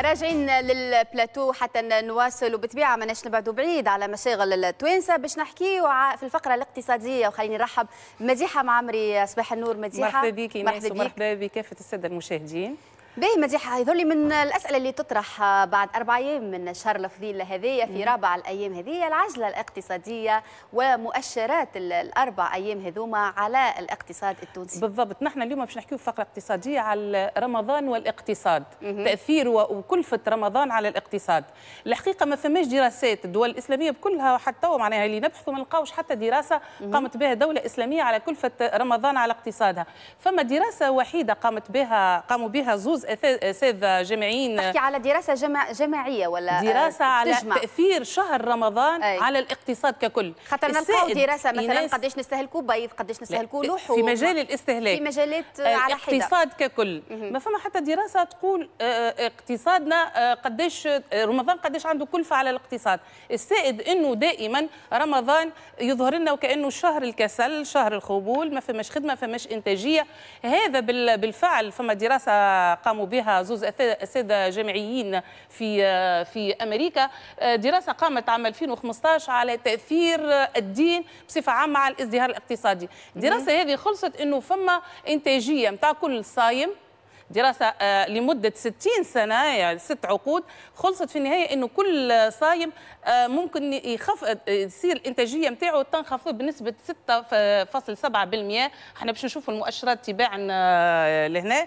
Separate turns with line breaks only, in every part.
راجعين للبلاتو حتى نواصل وبطبيعه ما نبعدوا بعيد على مشاغل التوانسه باش نحكيو في الفقره الاقتصاديه وخليني نرحب مديحه معمري صباح النور مديحه مرحبا بك مرحبا بك ومرحبا
بكافه الساده المشاهدين
باهي مديحه هذول من الاسئله اللي تطرح بعد اربع ايام من شهر الفضيل هذايا في رابع الايام هذه العجله الاقتصاديه ومؤشرات الاربع ايام هذوما
على الاقتصاد التونسي بالضبط نحن اليوم باش نحكيو فقره اقتصاديه على رمضان والاقتصاد تاثير وكلفه رمضان على الاقتصاد الحقيقه ما فماش دراسات الدول الاسلاميه بكلها حتى معناها اللي نبحثوا ما نلقاوش حتى دراسه قامت بها دوله اسلاميه على كلفه رمضان على اقتصادها فما دراسه وحيده قامت بها قاموا بها زوز اساتذه جامعيين تحكي
على دراسه جمع جماعيه ولا آه، دراسه على تجمع.
تاثير شهر رمضان أي. على الاقتصاد ككل خاطر نلقاو دراسه مثلا قداش
نستهلكوا بيض قداش
نستهلكوا لوح في مجال الاستهلاك في
مجالات آه، آه، على حده الاقتصاد
ككل ما فما حتى دراسه تقول اقتصادنا قداش رمضان قداش عنده كلفه على الاقتصاد السائد انه دائما رمضان يظهر لنا وكانه شهر الكسل شهر الخبول ما فماش خدمه ما فماش انتاجيه هذا بالفعل فما دراسه قاموا بها زوز سادة جامعيين في في أمريكا آه، دراسة قامت عام 2015 على تأثير الدين بصفة عامة على الازدهار الاقتصادي الدراسة هذه خلصت أنه فما إنتاجية متاع كل صايم دراسه آه، لمده 60 سنه يعني ست عقود خلصت في النهايه انه كل صايم آه، ممكن يخف تصير آه، الانتاجيه نتاعو تنخفض بنسبه 6.7% احنا باش نشوفوا المؤشرات تباعا لهنا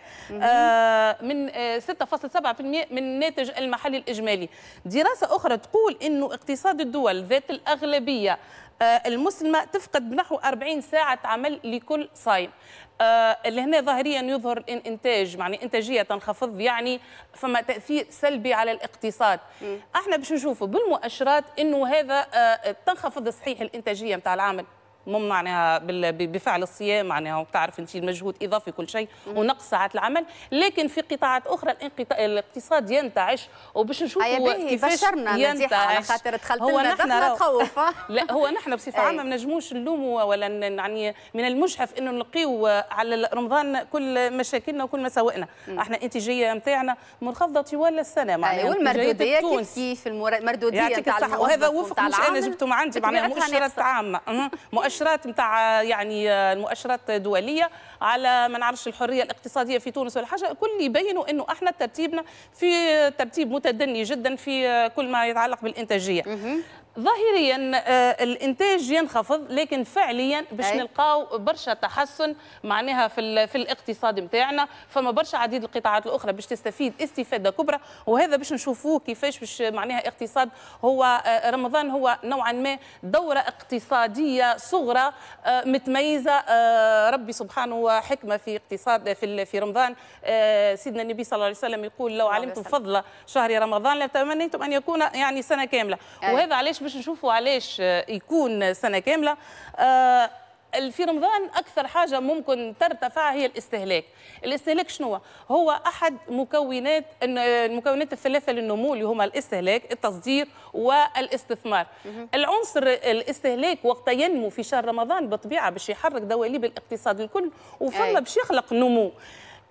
من 6.7% من الناتج المحلي الاجمالي دراسه اخرى تقول انه اقتصاد الدول ذات الاغلبيه آه، المسلمة تفقد نحو 40 ساعة عمل لكل صايم آه، هنا ظاهريا يظهر الانتاج يعني انتاجيه تنخفض يعني فما تاثير سلبي على الاقتصاد م. احنا باش نشوفوا بالمؤشرات انه هذا آه، تنخفض صحيح الانتاجيه نتاع العامل مو معناها بفعل الصيام معناها وتعرف انت المجهود اضافي كل شيء ونقص ساعات العمل لكن في قطاعات اخرى الاقتصاد ينتعش وباش نشوفوا كيفاش ينتعش على خاطر دخلت هو نحن تخوف لا هو نحن بصفه إيه. عامه ما نجموش نلوموا ولا يعني من المجحف انه نلقيو على رمضان كل مشاكلنا وكل مساوئنا احنا الانتاجيه نتاعنا منخفضه طوال السنه معناها والمردوديه أيوة، كيف كيف المردوديه يعطيك الصحه وهذا وفق مش انا جبته من عندي معناها مؤشرات عامه مؤشرات نتاع يعني المؤشرات الدوليه على ما نعرفش الحريه الاقتصاديه في تونس ولا حاجه كل يبينوا انه احنا ترتيبنا في ترتيب متدني جدا في كل ما يتعلق بالانتاجيه ظاهريا آه، الانتاج ينخفض لكن فعليا باش نلقاو برشا تحسن معناها في في الاقتصاد نتاعنا فما برشا عديد القطاعات الاخرى باش تستفيد استفاده كبرى وهذا باش نشوفوه كيفاش باش معناها اقتصاد هو آه، رمضان هو نوعا ما دوره اقتصاديه صغرى آه، متميزه ربي سبحانه وحكمه في اقتصاد في في رمضان سيدنا النبي صلى الله عليه وسلم يقول لو علمتم فضل شهر رمضان لتمنيتم ان يكون يعني سنه كامله وهذا علاش باش نشوفوا علاش يكون سنه كامله آه، في رمضان اكثر حاجه ممكن ترتفع هي الاستهلاك الاستهلاك شنو هو احد مكونات المكونات الثلاثه للنمو اللي هما الاستهلاك التصدير والاستثمار العنصر الاستهلاك وقت ينمو في شهر رمضان بالطبيعه باش يحرك دواليب الاقتصاد الكل وفما باش يخلق نمو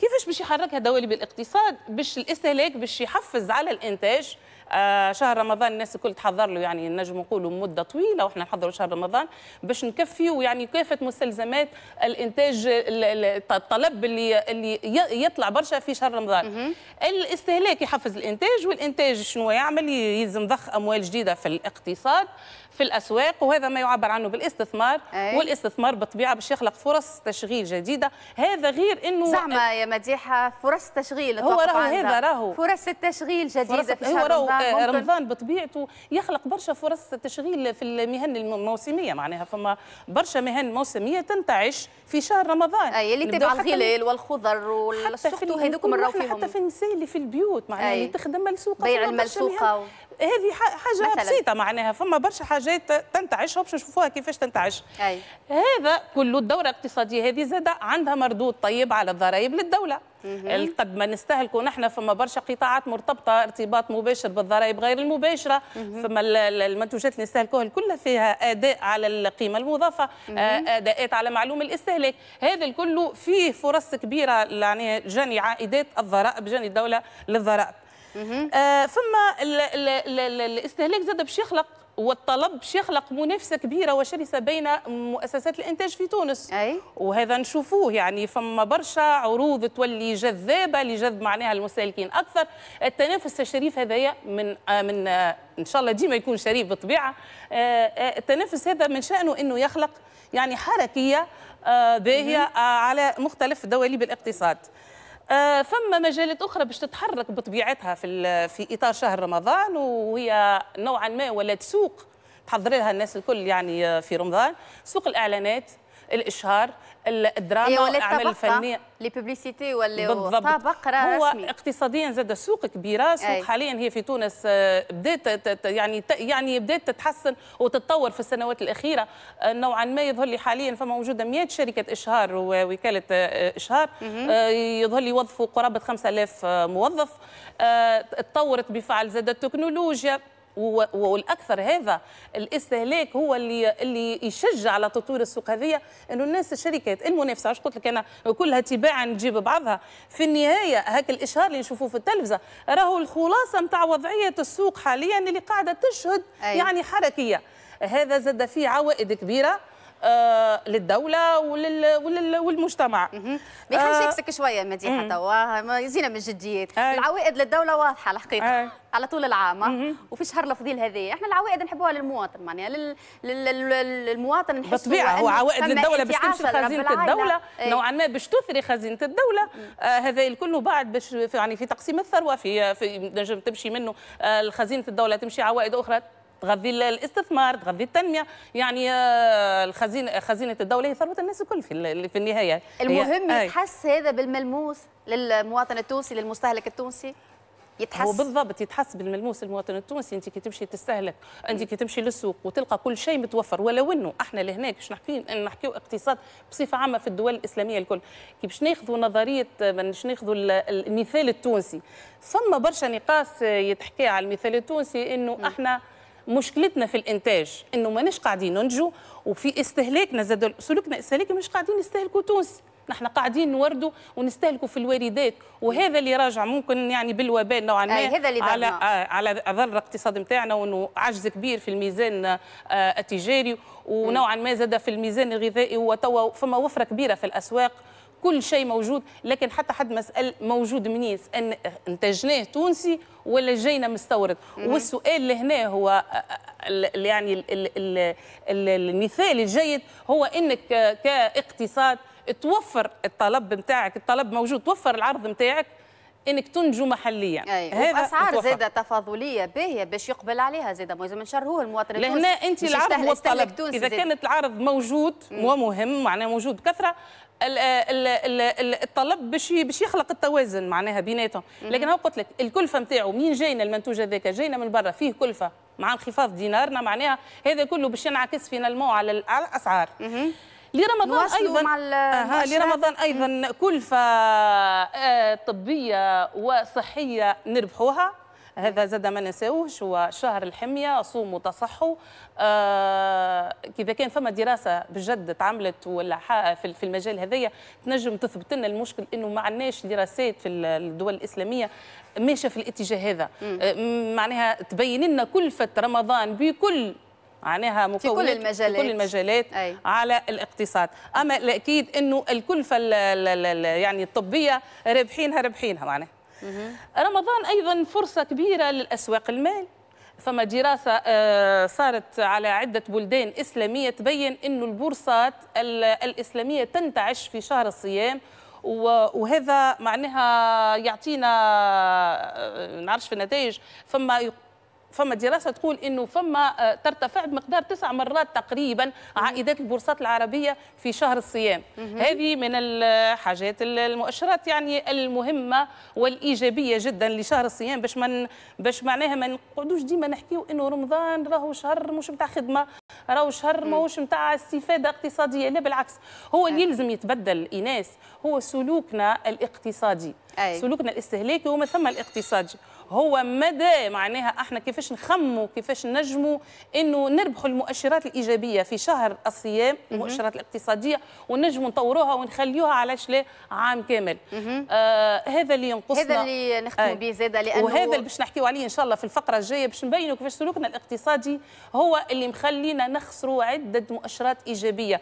كيفاش باش يحركها دواليب الاقتصاد باش الاستهلاك باش يحفز على الانتاج آه، شهر رمضان الناس الكل تحضر له يعني نجم نقولوا مده طويله واحنا نحضروا شهر رمضان باش نكفيوا يعني كافه مستلزمات الانتاج الطلب اللي اللي يطلع برشا في شهر رمضان الاستهلاك يحفز الانتاج والانتاج شنو يعمل يلزم ضخ اموال جديده في الاقتصاد في الاسواق وهذا ما يعبر عنه بالاستثمار أي. والاستثمار بالطبيعه باش يخلق فرص تشغيل جديده هذا غير انه زعما يا مديحه فرص تشغيل هو راهو هذا راهو فرص التشغيل جديده في شهر هو راهو آه، رمضان بطبيعته يخلق برشا فرص تشغيل في المهن الموسميه معناها فما برشا مهن موسميه تنتعش في شهر رمضان اي اللي تبع الغلال والخضر والسوق هذوكم نراو فيهم حتى في النساء اللي في البيوت معناها اللي تخدم ملسوقه بيع الملسوقه هذه حاجه مثلاً. بسيطه معناها فما برشا حاجات تنتعش باش نشوفوها كيفاش تنتعش أي. هذا كل الدوره الاقتصاديه هذه زاد عندها مردود طيب على الضرائب للدوله قد ما نستهلكوا نحن فما برشا قطاعات مرتبطه ارتباط مباشر بالضرائب غير المباشره فما المنتوجات اللي نستهلكوها الكل فيها اداء على القيمه المضافه آه، اداءات على معلوم الاستهلاك هذا الكل فيه فرص كبيره يعني جني عائدات الضرائب جني الدوله للضرائب آه فما الاستهلاك زاد باش يخلق والطلب باش يخلق منافسه كبيره وشرسه بين مؤسسات الانتاج في تونس أي؟ وهذا نشوفوه يعني فما برشا عروض تولي جذابه لجذب معناها المستهلكين اكثر التنافس الشريف هذايا من آه، من آه، ان شاء الله ديما يكون شريف بالطبيعه آه، التنافس هذا من شانه انه يخلق يعني حركيه باهيه على مختلف دواليب الاقتصاد آه، فما مجالات اخرى باش تتحرك بطبيعتها في في اطار شهر رمضان وهي نوعا ما ولا تسوق تحضر لها الناس الكل يعني آه، في رمضان سوق الاعلانات الاشهار الدراما أيوة، والاعمال الفنيه
لببليسيتي ولا بالضبط هو
اقتصاديا زاد السوق كبيره سوق حاليا هي في تونس آه، بدات يعني يعني بدات تتحسن وتتطور في السنوات الاخيره آه، نوعا ما يظهر لي حاليا فما موجوده 100 شركه اشهار ووكاله آه، اشهار يظهر لي وظفوا قرابه 5000 موظف تطورت بفعل زاد التكنولوجيا والاكثر هذا الاستهلاك هو اللي اللي يشجع على تطوير السوق هذه انه الناس الشركات المنافسه عش قلت لك انا كلها تباعا نجيب بعضها في النهايه هاك الاشهار اللي نشوفوه في التلفزه راهو الخلاصه نتاع وضعيه السوق حاليا اللي قاعده تشهد أي. يعني حركيه هذا زاد فيه عوائد كبيره آه، للدوله ولل والمجتمع بيخليك آه، شويه مديحه توا يزينا من الجديات
آه. العوائد للدوله واضحه الحقيقه على طول العام وفي شهر الفضيل هذه احنا العوائد نحبوها
للمواطن معناها لل... لل... للمواطن نحسوا بالطبيعه هو عوائد للدوله باش تمشي خزينه الدوله ايه؟ نوعا ما باش تثري خزينه الدوله آه هذا الكل بعد باش يعني في تقسيم الثروه في, في نجم تمشي منه آه خزينه الدوله تمشي عوائد اخرى تغذي الاستثمار تغذي التنميه يعني آه، الخزينه خزينه الدوله هي ثروه الناس الكل في, في النهايه المهم يتحس
هذا بالملموس للمواطن التونسي للمستهلك
التونسي يتحس بالضبط يتحس بالملموس المواطن التونسي انت كي تمشي تستهلك انت كي تمشي للسوق وتلقى كل شيء متوفر ولو انه احنا لهناك باش نحكي نحكيو اقتصاد بصفه عامه في الدول الاسلاميه الكل كي باش ناخذوا نظريه باش ناخذوا المثال التونسي ثم برشا نقاش يتحكي على المثال التونسي انه احنا مشكلتنا في الانتاج انه ماناش قاعدين ننجو وفي استهلاكنا زاد سلوكنا السلوكي مش قاعدين نستهلكوا تونس نحن قاعدين نوردوا ونستهلكوا في الواردات وهذا اللي راجع ممكن يعني بالوباء نوعا ما هذا اللي على آه على اضر الاقتصاد نتاعنا وانه عجز كبير في الميزان آه التجاري ونوعا ما زاد في الميزان الغذائي وتوا فما وفره كبيره في الاسواق كل شيء موجود لكن حتى حد ما سال موجود منين ان انتجناه تونسي ولا جينا مستورد والسؤال اللي هنا هو يعني المثال الجيد هو انك كاقتصاد توفر الطلب نتاعك الطلب موجود توفر العرض نتاعك انك تنجو محليا أيه. هذا اسعار زاده
تفاضليه باهيه باش يقبل عليها زاده ما لازم نشرهوه المواطن التونسي لهنا انت العرض والطلب اذا كانت
العرض موجود ومهم معناه موجود بكثره الطلب باش باش يخلق التوازن معناها بيناتهم لكن هو قلت لك الكلفه نتاعو منين جاينا المنتوج هذاك جاينا من برا فيه كلفه مع انخفاض دينارنا معناها هذا كله باش ينعكس فينا المو على الاسعار لرمضان ايضا مع آه لرمضان ايضا كلفه آه طبيه وصحيه نربحوها هذا زاد ما نساوهش هو شهر الحميه صوم وتصحوا آه كذا كان فما دراسه بجد تعملت ولا في المجال هذايا تنجم تثبت لنا المشكل انه ما عندناش دراسات في الدول الاسلاميه ماشيه في الاتجاه هذا آه معناها تبين لنا كلفه رمضان بكل معناها مكونات في كل المجالات, في كل المجالات على الاقتصاد اما الاكيد انه الكلفه يعني الطبيه رابحينها رابحينها معناها رمضان ايضا فرصه كبيره للاسواق المال فما دراسة آه، صارت على عدة بلدان إسلامية تبين انه البورصات الإسلامية تنتعش في شهر الصيام وهذا معناها يعطينا آه، نعرفش في النتائج فما فما دراسه تقول انه فما آه، ترتفع بمقدار تسع مرات تقريبا عائدات البورصات العربيه في شهر الصيام هذه من الحاجات آه، المؤشرات يعني المهمه والايجابيه جدا لشهر الصيام باش من باش معناها ما نقعدوش ديما نحكيو انه رمضان راهو شهر مش نتاع خدمه راهو شهر ماهوش نتاع استفاده اقتصاديه لا بالعكس هو اللي يلزم يتبدل ايناس هو سلوكنا الاقتصادي أي. سلوكنا الاستهلاكي وما ثم الاقتصادي هو مدى معناها احنا كيفاش نخموا كيفاش نجموا انه نربحوا المؤشرات الايجابيه في شهر الصيام المؤشرات الاقتصاديه ونجموا نطوروها ونخليوها على شلي عام كامل آه هذا اللي ينقصنا هذا اللي نختم به زاده لانه وهذا اللي باش نحكيوا عليه ان شاء الله في الفقره الجايه باش نبينوا كيفاش سلوكنا الاقتصادي هو اللي مخلينا نخسروا عده مؤشرات ايجابيه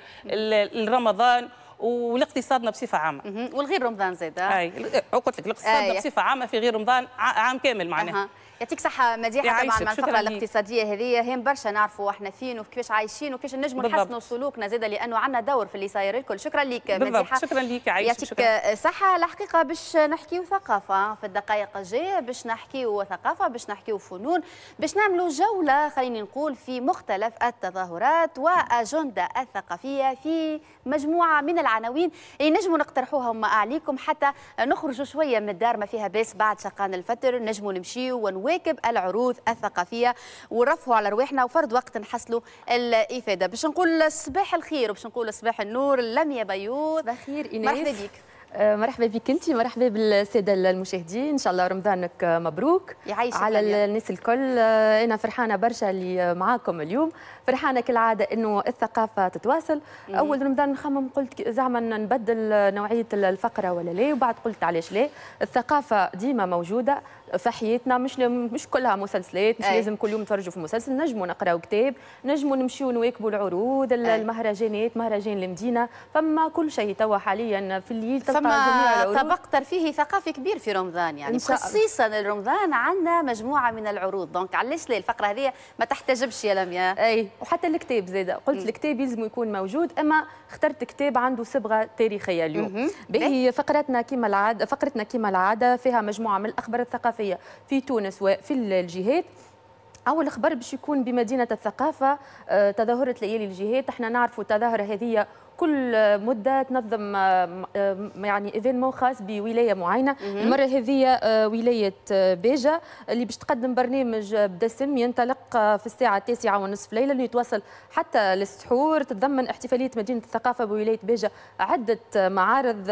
رمضان ولاقتصادنا بصفه عامه والغير رمضان زيد آه. اي قلت لك الاقتصاد آه. بصفه عامه في غير رمضان عام كامل معناها يعطيك صحة مديحة طبعا مع الفقرة
الاقتصادية هذه هي برشا نعرفوا احنا فين وكيفاش عايشين وكيفاش نجموا نحسنوا سلوكنا زاد لأنه عندنا دور في اللي صاير الكل شكرا لك مديحة شكرا لك عايشة يعطيك صحة الحقيقة باش نحكيو ثقافة في الدقائق الجاية باش نحكيو ثقافة باش نحكيو فنون باش نعملوا جولة خليني نقول في مختلف التظاهرات وأجندة الثقافية في مجموعة من العناوين اللي نجموا نقترحوها هما عليكم حتى نخرجوا شوية من الدار ما فيها باس بعد شقان الفتر نجموا نمشيو ونواجهوا كواكب العروض الثقافيه ورفعوا على رواحنا وفرض وقت نحصلوا الافاده باش نقول صباح الخير وباش نقول صباح النور لميا بيوت بخير ايناس مرحبا بك
آه، مرحبا بك انت مرحبا بالساده المشاهدين ان شاء الله رمضانك مبروك يعيشك على الناس الكل آه، انا فرحانه برشا اللي معاكم اليوم فرحانه كالعاده انه الثقافه تتواصل مم. اول رمضان نخمم قلت زعما نبدل نوعيه الفقره ولا لا وبعد قلت علاش لا الثقافه ديما موجوده في حياتنا مش مش كلها مسلسلات مش أي. لازم كل يوم نتفرجوا في مسلسل نجموا نقراو كتاب نجموا نمشيوا نواكبوا العروض المهرجانات مهرجان المدينه فما كل شيء توا حاليا في الليل تلقى العروض طبق ترفيهي ثقافي كبير في رمضان يعني
خصيصا لرمضان عندنا مجموعه من العروض دونك علاش لا الفقره هذه ما تحتجبش يا
لمياء اي وحتى الكتاب زيد قلت الكتاب يلزم يكون موجود اما اخترت كتاب عنده صبغه تاريخيه اليوم باهي فقرتنا كما العاده فقرتنا كما العاده فيها مجموعه من الاخبار الثقافيه الثقافيه في تونس وفي الجهات اول خبر باش يكون بمدينه الثقافه آه، تظاهره ليالي الجهات احنا نعرفوا التظاهره هذه كل مده تنظم آه، يعني ايفينمون خاص بولايه معينه المره هذه آه، ولايه آه، بيجه اللي باش تقدم برنامج بدسم ينطلق في الساعه التاسعة ونصف ليلا اللي يتواصل حتى للسحور تتضمن احتفاليه مدينه الثقافه بولايه بيجه عده معارض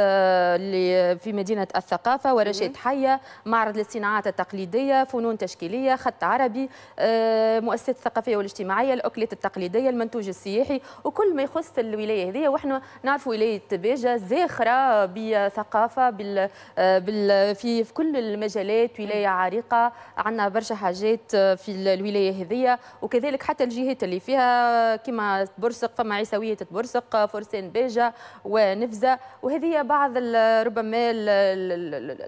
في مدينه الثقافه ورشات حيه معرض للصناعات التقليديه فنون تشكيليه خط عربي مؤسسات الثقافيه والاجتماعيه الاكلات التقليديه المنتوج السياحي وكل ما يخص الولايه هذه وإحنا نعرفوا ولاية باجة زاخرة بثقافة بال... بال... في... في كل المجالات ولاية عريقة عندنا برشا حاجات في الولاية هذية وكذلك حتى الجهات اللي فيها كما تبرسق فما عيساويه تبرسق فرسان باجة ونفزة وهذه بعض ربما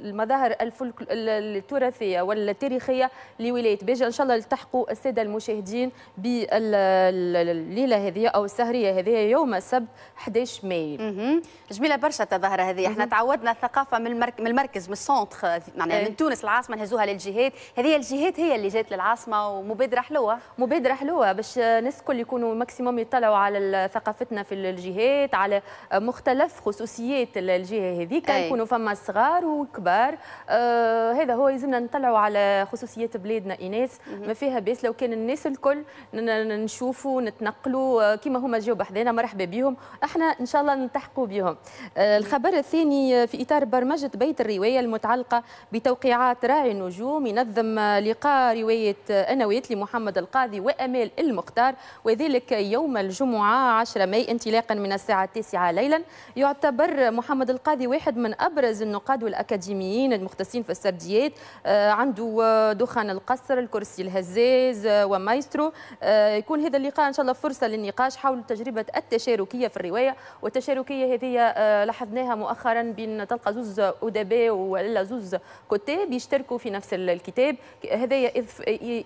المظاهر الفلك التراثية والتاريخية لولاية باجة إن شاء الله التحقوا السادة المشاهدين بالليلة هذه أو السهرية هذه يوم السبت 11 ماي جميله برشا التظاهره هذه احنا تعودنا الثقافه من المركز من المركز من السونتر معناها إيه. من تونس العاصمه نهزوها للجهات هذه الجهات هي اللي جات للعاصمه ومبادره حلوه مبادره حلوه باش الناس الكل يكونوا ماكسيموم يطلعوا على ثقافتنا في الجهات على مختلف خصوصيات الجهه هذيك إيه. يكونوا فما صغار وكبار آه هذا هو يلزمنا نطلعوا على خصوصيات بلادنا ايناس ما فيها باس لو كان الناس الكل نشوفوا نتنقلوا آه، كيما هما جاوا بحذانا مرحبا بيهم احنا ان شاء الله نلتحقوا بهم آه، الخبر الثاني في اطار برمجه بيت الروايه المتعلقه بتوقيعات راعي النجوم ينظم لقاء روايه انوات لمحمد القاضي وامال المختار وذلك يوم الجمعه 10 ماي انطلاقا من الساعه 9 ليلا يعتبر محمد القاضي واحد من ابرز النقاد والاكاديميين المختصين في السرديات آه، عنده دخان القصر الكرسي الهزاز آه، ومايسترو يكون هذا اللقاء ان شاء الله فرصه للنقاش حول تجربه التشاركيه في الروايه الروايه والتشاركيه هذه آه، لاحظناها مؤخرا بين تلقى زوز ادباء ولا زوز كتاب بيشتركوا في نفس الكتاب هذا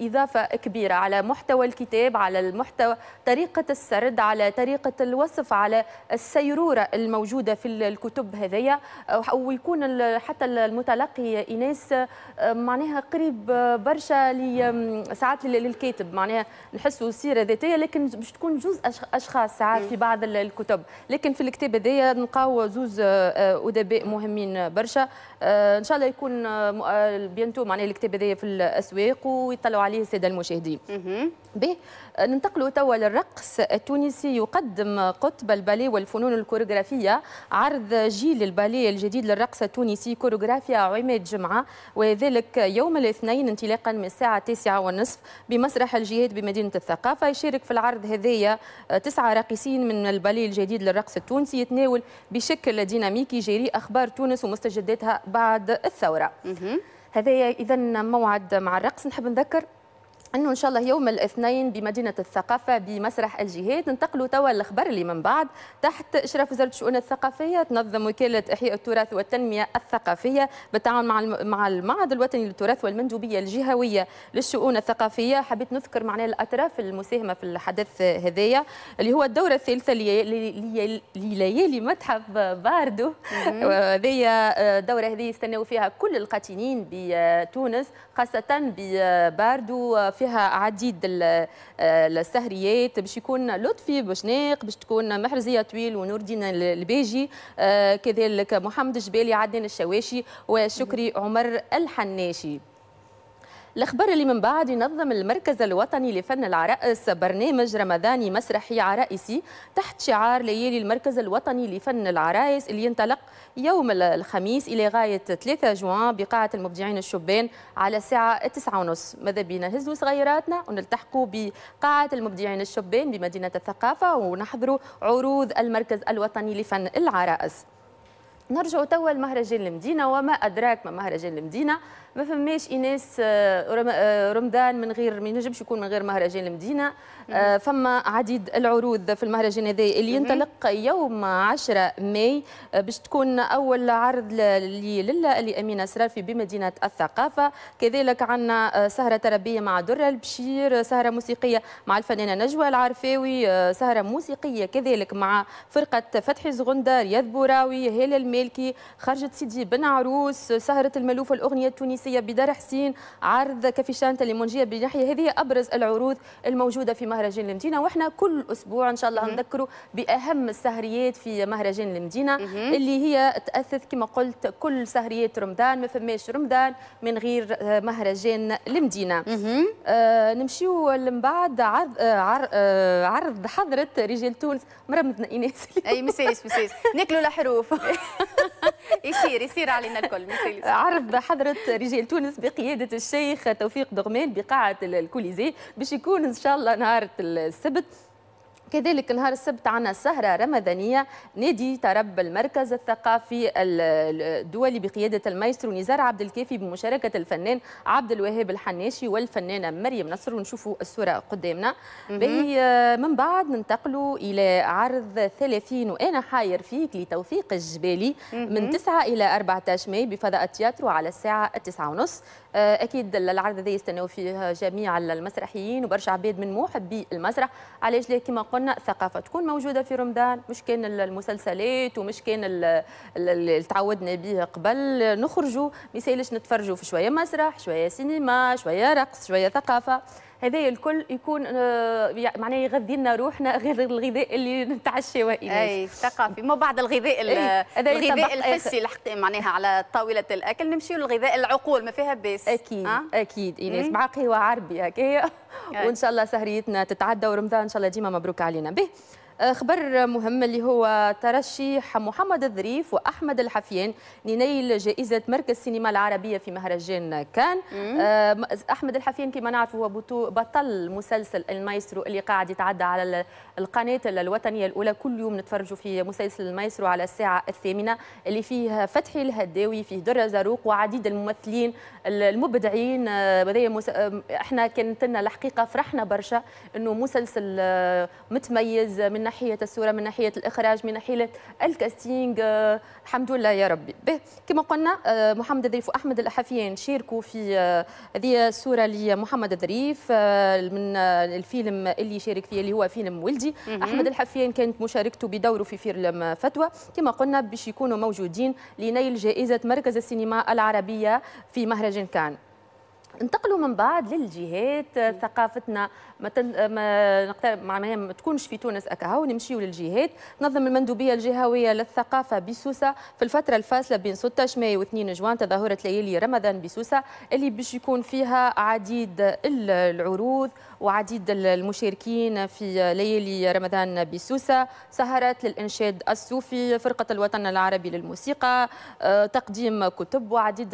اضافه كبيره على محتوى الكتاب على المحتوى طريقه السرد على طريقه الوصف على السيروره الموجوده في الكتب هذيا آه، ويكون حتى المتلقي ايناس آه، معناها قريب برشا ساعات للكاتب معناها نحسوا سيره ذاتيه لكن باش تكون جزء اشخاص ساعات في بعض الكتب الكتب لكن في الكتاب هذايا نلقاو زوز آه، آه، ادباء مهمين برشا آه، ان شاء الله يكون بينتو معناها الكتاب هذايا في الاسواق ويطلعوا عليه الساده المشاهدين به ننتقلوا توا للرقص التونسي يقدم قطب الباليه والفنون الكوريغرافيه عرض جيل الباليه الجديد للرقص التونسي كوريغرافيا عماد جمعه وذلك يوم الاثنين انطلاقا من الساعه 9 والنصف بمسرح الجهاد بمدينه الثقافه يشارك في العرض هذايا تسعه راقصين من الباليه الجديد للرقص التونسي يتناول بشكل ديناميكي جريء اخبار تونس ومستجداتها بعد الثوره هذا اذا موعد مع الرقص نحب نذكر انه ان شاء الله يوم الاثنين بمدينه الثقافه بمسرح الجهاد ننتقلوا توا للخبر اللي من بعد تحت اشراف وزاره الشؤون الثقافيه تنظم وكاله احياء التراث والتنميه الثقافيه بالتعاون مع مع المعهد الوطني للتراث والمندوبيه الجهويه للشؤون الثقافيه حبيت نذكر معنا الاطراف المساهمه في الحدث هذايا اللي هو الدوره الثالثه لليالي متحف باردو هذايا الدوره آه، هذه يستناو فيها كل القاتلين بتونس خاصه بباردو آه، في فيها عديد آه، السهريات باش يكون لطفي بشناق باش تكون محرزيه طويل ونور الدين الباجي آه، كذلك محمد جبالي عدنان الشواشي وشكري عمر الحناشي الأخبار اللي من بعد ينظم المركز الوطني لفن العرائس برنامج رمضاني مسرحي عرائسي تحت شعار ليالي المركز الوطني لفن العرائس اللي ينطلق يوم الخميس إلى غاية 3 جوان بقاعة المبدعين الشبان على الساعة 9:30 ماذا بينا نهزوا صغيراتنا ونلتحقوا بقاعة المبدعين الشبان بمدينة الثقافة ونحضروا عروض المركز الوطني لفن العرائس نرجعوا توا لمهرجان المدينه وما ادراك ما مهرجان المدينه ما فماش ايناس آه، آه، رمضان من غير ما ينجمش يكون من غير مهرجان المدينه آه، فما عديد العروض في المهرجان هذا اللي ينطلق يوم 10 ماي آه، باش تكون اول عرض لله لامينه سرافي بمدينه الثقافه كذلك عندنا آه، سهره تربيه مع دره البشير سهره موسيقيه مع الفنانه نجوى العرفاوي سهره موسيقيه كذلك مع فرقه فتحي زغنده رياض بوراوي هيل المالكي خرجت سيدي بن عروس سهره الملوف الاغنيه التونسيه بدار حسين عرض كافي شانتا لمونجيه بنحية هذه ابرز العروض الموجوده في مهرجان مهرجان المدينه واحنا كل اسبوع ان شاء الله نذكروا باهم السهريات في مهرجان المدينه اللي هي تاثث كما قلت كل سهريات رمضان ما فماش رمضان من غير آه، مهرجان المدينه آه نمشيو من بعد عرض آه, آه، عرض حضره رجال تونس مرمدنا ايناس اي مسيس مسيس ناكلوا الحروف يصير يصير علينا الكل مسيس عرض حضره رجال تونس بقياده الشيخ توفيق دغمان بقاعه الكوليزي باش يكون ان شاء الله نهار السبت كذلك نهار السبت عنا سهرة رمضانية نادي ترب المركز الثقافي الدولي بقيادة المايسترو نزار عبد الكافي بمشاركة الفنان عبد الوهاب الحناشي والفنانة مريم نصر ونشوفوا الصورة قدامنا باهي من بعد ننتقلوا إلى عرض 30 وأنا حاير فيك لتوثيق الجبالي من 9 إلى 14 ماي بفضاء التياترو على الساعة 9:30 آه، أكيد العرض هذا يستناو فيه جميع المسرحيين وبرشا عباد من محبي المسرح علاش لا كما قلنا عندنا ثقافه تكون موجوده في رمضان مش كان المسلسلات ومش كان اللي تعودنا به قبل نخرجوا ما يسالش نتفرجوا في شويه مسرح شويه سينما شويه رقص شويه ثقافه هذا الكل يكون آه، معناه يغذي لنا روحنا غير الغذاء اللي نتعشاو اليه اي ثقافي مو بعد الغذاء
الغذاء الحسي
اللي معناها على طاوله الاكل نمشيو للغذاء العقول ما فيها بس اكيد أه؟ اكيد ايناس مع قهوه عربي هكايا وان شاء الله سهريتنا تتعدى ورمضان ان شاء الله ديما مبروك علينا به خبر مهم اللي هو ترشيح محمد الظريف واحمد الحفيان لنيل جائزه مركز سينما العربيه في مهرجان كان آه، احمد الحفيان كما نعرف هو بطل مسلسل المايسترو اللي قاعد يتعدى على القناه الوطنيه الاولى كل يوم نتفرجوا في مسلسل المايسترو على الساعه الثامنه اللي فيه فتحي الهداوي فيه دره زاروق وعديد الممثلين المبدعين آه، مس... احنا كانت لنا الحقيقه فرحنا برشا انه مسلسل آه، متميز من ناحيه الصوره من ناحيه الاخراج من ناحيه الكاستينج آه، الحمد لله يا ربي به كما قلنا آه، محمد الظريف واحمد الاحفيان شاركوا في آه، هذه الصوره لمحمد الظريف من الفيلم اللي شارك فيه اللي هو فيلم ولدي احمد الحفيان كانت مشاركته بدوره في فيلم فتوى كما قلنا باش يكونوا موجودين لنيل جائزه مركز السينما العربيه في مهرجان كان انتقلوا من بعد للجهات إيه. ثقافتنا ما, تن... ما... معناها ما تكونش في تونس اكاهو نمشيو للجهات تنظم المندوبيه الجهويه للثقافه بسوسه في الفتره الفاصله بين 16 مايو و 2 جوان تظاهره ليالي رمضان بسوسه اللي باش يكون فيها عديد العروض وعديد المشاركين في ليالي رمضان بسوسه سهرات للانشاد الصوفي فرقه الوطن العربي للموسيقى آه، تقديم كتب وعديد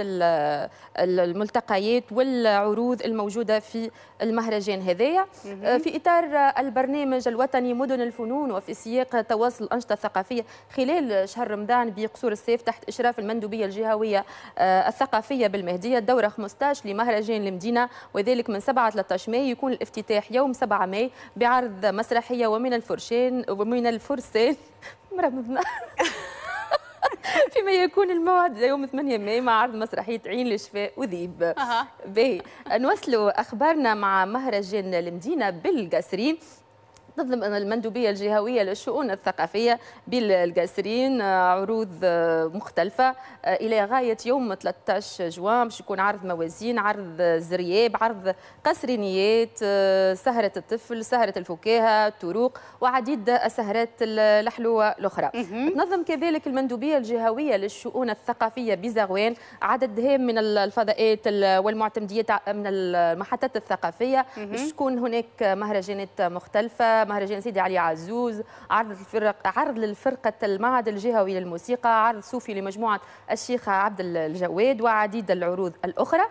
الملتقيات وال العروض الموجوده في المهرجان هذايا آه، في اطار البرنامج الوطني مدن الفنون وفي سياق تواصل الانشطه الثقافيه خلال شهر رمضان بقصور السيف تحت اشراف المندوبيه الجهويه آه، الثقافيه بالمهديه الدوره 15 لمهرجان المدينه وذلك من 7 13 ماي يكون الافتتاح يوم 7 ماي بعرض مسرحيه ومن الفرشان ومن الفرسان مرمضنا فيما يكون الموعد يوم 8 ماي مع عرض مسرحية عين للشفاء وذيب أه. باهي نوصلوا أخبارنا مع مهرجان المدينة بالقصرين تضمن المندوبية الجهوية للشؤون الثقافية بالقاسرين آه، عروض آه، مختلفة آه، إلى غاية يوم 13 جوان باش يكون عرض موازين عرض زرياب عرض قصرينيات سهرة الطفل سهرة الفكاهة الطرق وعديد السهرات الحلوة الأخرى تنظم كذلك المندوبية الجهوية للشؤون الثقافية بزغوان عدد هام من الفضاءات والمعتمديه من المحطات الثقافية باش تكون هناك مهرجانات مختلفة مهرجان سيدي علي عزوز عرض الفرق عرض للفرقة المعهد الجهوي للموسيقى عرض صوفي لمجموعة الشيخ عبد الجواد وعديد العروض الأخرى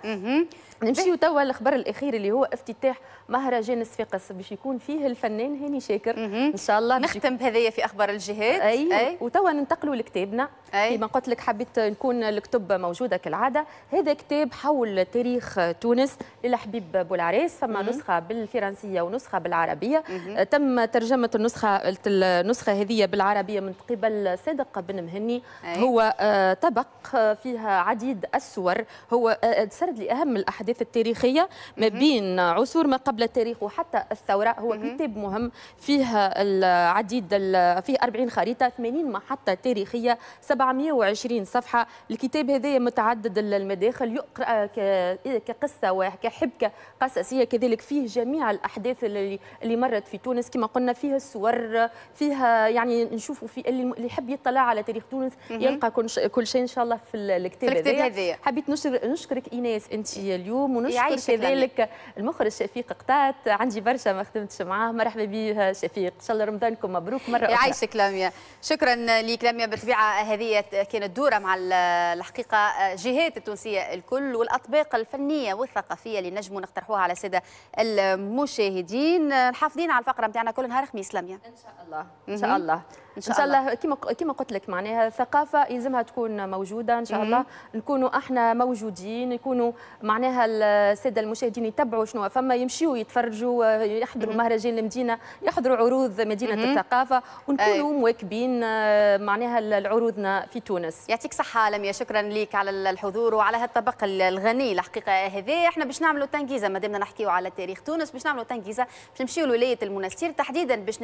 نمشيو توا الخبر الاخير اللي هو افتتاح مهرجان صفاقس باش يكون فيه الفنان هاني شاكر ان شاء الله نختم بهذايا في اخبار الجهاد اي, أي. وتوا ننتقلوا لكتابنا كما قلت لك حبيت نكون الكتب موجوده كالعاده هذا كتاب حول تاريخ تونس للحبيب بولعريس فما مم. نسخه بالفرنسيه ونسخه بالعربيه مم. أه، تم ترجمه النسخه النسخه هذه بالعربيه من قبل صادق بن مهني أي. هو أه، طبق فيها عديد السور هو أه، سرد لاهم الاحداث الأحداث التاريخية ما بين عصور ما قبل التاريخ وحتى الثورة هو كتاب مهم فيها العديد فيه 40 خريطة 80 محطة تاريخية 720 صفحة الكتاب هذا متعدد المداخل يقرأ كقصة وكحبكة قصصية كذلك فيه جميع الأحداث اللي, اللي مرت في تونس كما قلنا فيها الصور فيها يعني نشوفوا في اللي يحب يطلع على تاريخ تونس يلقى كل شيء إن شاء الله في الكتاب هذا حبيت نشكرك إيناس أنت اليوم اليوم ونشكر كذلك المخرج شفيق قطات عندي برشا ما خدمتش معاه مرحبا بيه شفيق ان شاء الله رمضانكم مبروك مره اخرى يعيشك لاميا شكرا لك لاميا بالطبيعه
هذه كانت دوره مع الحقيقه جهات التونسيه الكل والاطباق الفنيه والثقافيه اللي نجموا نقترحوها على الساده المشاهدين حافظين على الفقره نتاعنا كل نهار خميس لاميا ان شاء الله ان شاء الله ان شاء, إن شاء الله, الله.
كما كما قلت لك معناها الثقافه يلزمها تكون موجوده ان شاء مم. الله نكونوا احنا موجودين يكونوا معناها الساده المشاهدين يتبعوا شنو فما يمشيوا يتفرجوا يحضروا مهرجان المدينه يحضروا عروض مدينه مم. الثقافه ونكونوا أي. مواكبين معناها العروضنا في تونس يعطيك صحه لميا شكرا لك على الحضور وعلى هالطبق الغني الحقيقه
هذا احنا باش نعملوا تنكيزه ما دامنا نحكيوا على تاريخ تونس باش نعملوا تنكيزه باش نمشيوا لولايه المنستير تحديدا باش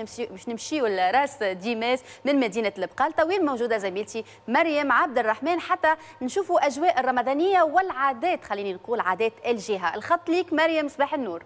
نمشيوا باش لراس ديماس الناس من مدينه البقال طويل موجوده زميلتي مريم عبد الرحمن حتى نشوفوا اجواء الرمضانيه والعادات خليني نقول عادات الجهه الخط ليك مريم صباح النور